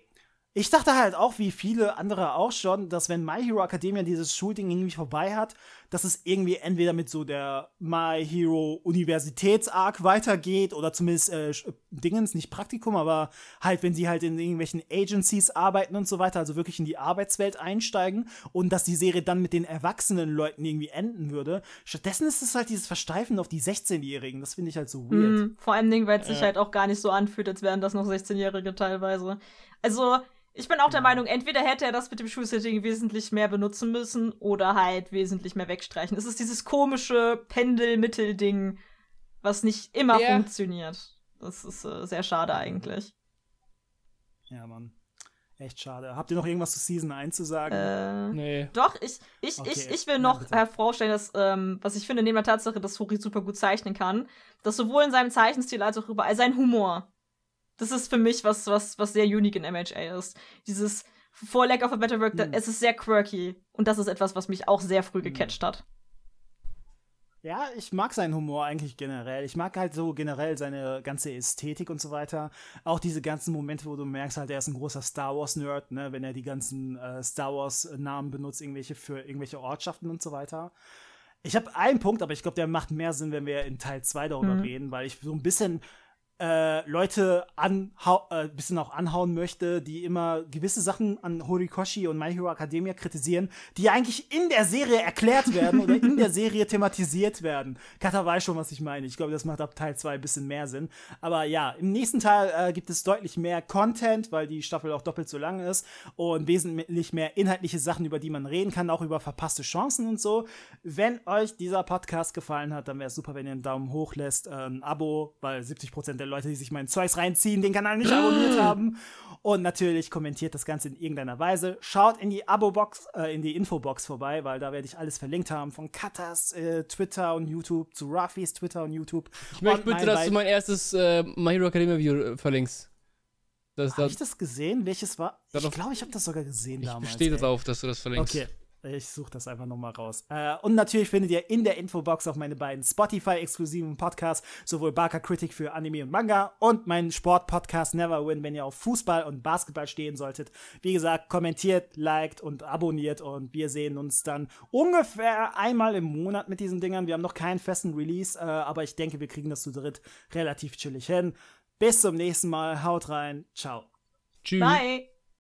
Speaker 1: ich dachte halt auch, wie viele andere auch schon, dass wenn My Hero Academia dieses Schulding irgendwie vorbei hat, dass es irgendwie entweder mit so der My Hero Universitäts Arc weitergeht oder zumindest äh, Dingens, nicht Praktikum, aber halt, wenn sie halt in irgendwelchen Agencies arbeiten und so weiter, also wirklich in die Arbeitswelt einsteigen und dass die Serie dann mit den erwachsenen Leuten irgendwie enden würde. Stattdessen ist es halt dieses Versteifen auf die 16-Jährigen, das finde ich halt so weird. Mm, vor allem, weil es äh, sich halt
Speaker 3: auch gar nicht so anfühlt, als wären das noch 16-Jährige teilweise. Also, ich bin auch der Meinung, entweder hätte er das mit dem Schulsetting wesentlich mehr benutzen müssen oder halt wesentlich mehr wegstreichen. Es ist dieses komische Pendelmittel-Ding, was nicht immer yeah. funktioniert. Das ist äh, sehr schade eigentlich.
Speaker 1: Ja, Mann. Echt schade. Habt ihr noch irgendwas zu Season 1 zu sagen? Äh, nee. Doch, ich, ich, okay. ich, ich will
Speaker 3: noch ja, hervorstellen, dass, ähm, was ich finde, neben der Tatsache, dass Hori super gut zeichnen kann, dass sowohl in seinem Zeichenstil als auch überall sein Humor das ist für mich was, was, was sehr unique in MHA ist. Dieses vor Lack of a Better Work, mhm. es ist sehr quirky. Und das ist etwas, was mich auch sehr früh mhm. gecatcht hat.
Speaker 1: Ja, ich mag seinen Humor eigentlich generell. Ich mag halt so generell seine ganze Ästhetik und so weiter. Auch diese ganzen Momente, wo du merkst, halt, er ist ein großer Star Wars-Nerd, ne, wenn er die ganzen äh, Star Wars-Namen äh, benutzt, irgendwelche für irgendwelche Ortschaften und so weiter. Ich habe einen Punkt, aber ich glaube, der macht mehr Sinn, wenn wir in Teil 2 darüber mhm. reden, weil ich so ein bisschen äh, Leute äh, ein äh, bisschen auch anhauen möchte, die immer gewisse Sachen an Horikoshi und My Hero Academia kritisieren, die eigentlich in der Serie erklärt werden oder in der Serie thematisiert werden. Kata weiß schon, was ich meine. Ich glaube, das macht ab Teil 2 ein bisschen mehr Sinn. Aber ja, im nächsten Teil äh, gibt es deutlich mehr Content, weil die Staffel auch doppelt so lang ist und wesentlich mehr inhaltliche Sachen, über die man reden kann, auch über verpasste Chancen und so. Wenn euch dieser Podcast gefallen hat, dann wäre es super, wenn ihr einen Daumen hoch lässt, äh, ein Abo, weil 70% der Leute, die sich meinen Zeugs reinziehen, den Kanal nicht abonniert [GASPS] haben. Und natürlich kommentiert das Ganze in irgendeiner Weise. Schaut in die Abo-Box, äh, in die Infobox vorbei, weil da werde ich alles verlinkt haben. Von Katas äh, Twitter und YouTube zu Rafis Twitter und YouTube. Ich möchte bitte, dass du mein
Speaker 2: erstes äh, My Hero Academia Video äh, verlinkst. Habe ich
Speaker 1: das gesehen? Welches war? Ich glaube, ich habe das sogar gesehen ich damals. Steht
Speaker 2: darauf, dass du das verlinkst. Okay.
Speaker 1: Ich suche das einfach nochmal raus. Äh, und natürlich findet ihr in der Infobox auch meine beiden Spotify-exklusiven Podcasts, sowohl Barker Critic für Anime und Manga und meinen Sport-Podcast Never Win, wenn ihr auf Fußball und Basketball stehen solltet. Wie gesagt, kommentiert, liked und abonniert und wir sehen uns dann ungefähr einmal im Monat mit diesen Dingern. Wir haben noch keinen festen Release, äh, aber ich denke, wir kriegen das zu dritt relativ chillig hin. Bis zum nächsten Mal. Haut rein. Ciao. Tschüss. Bye.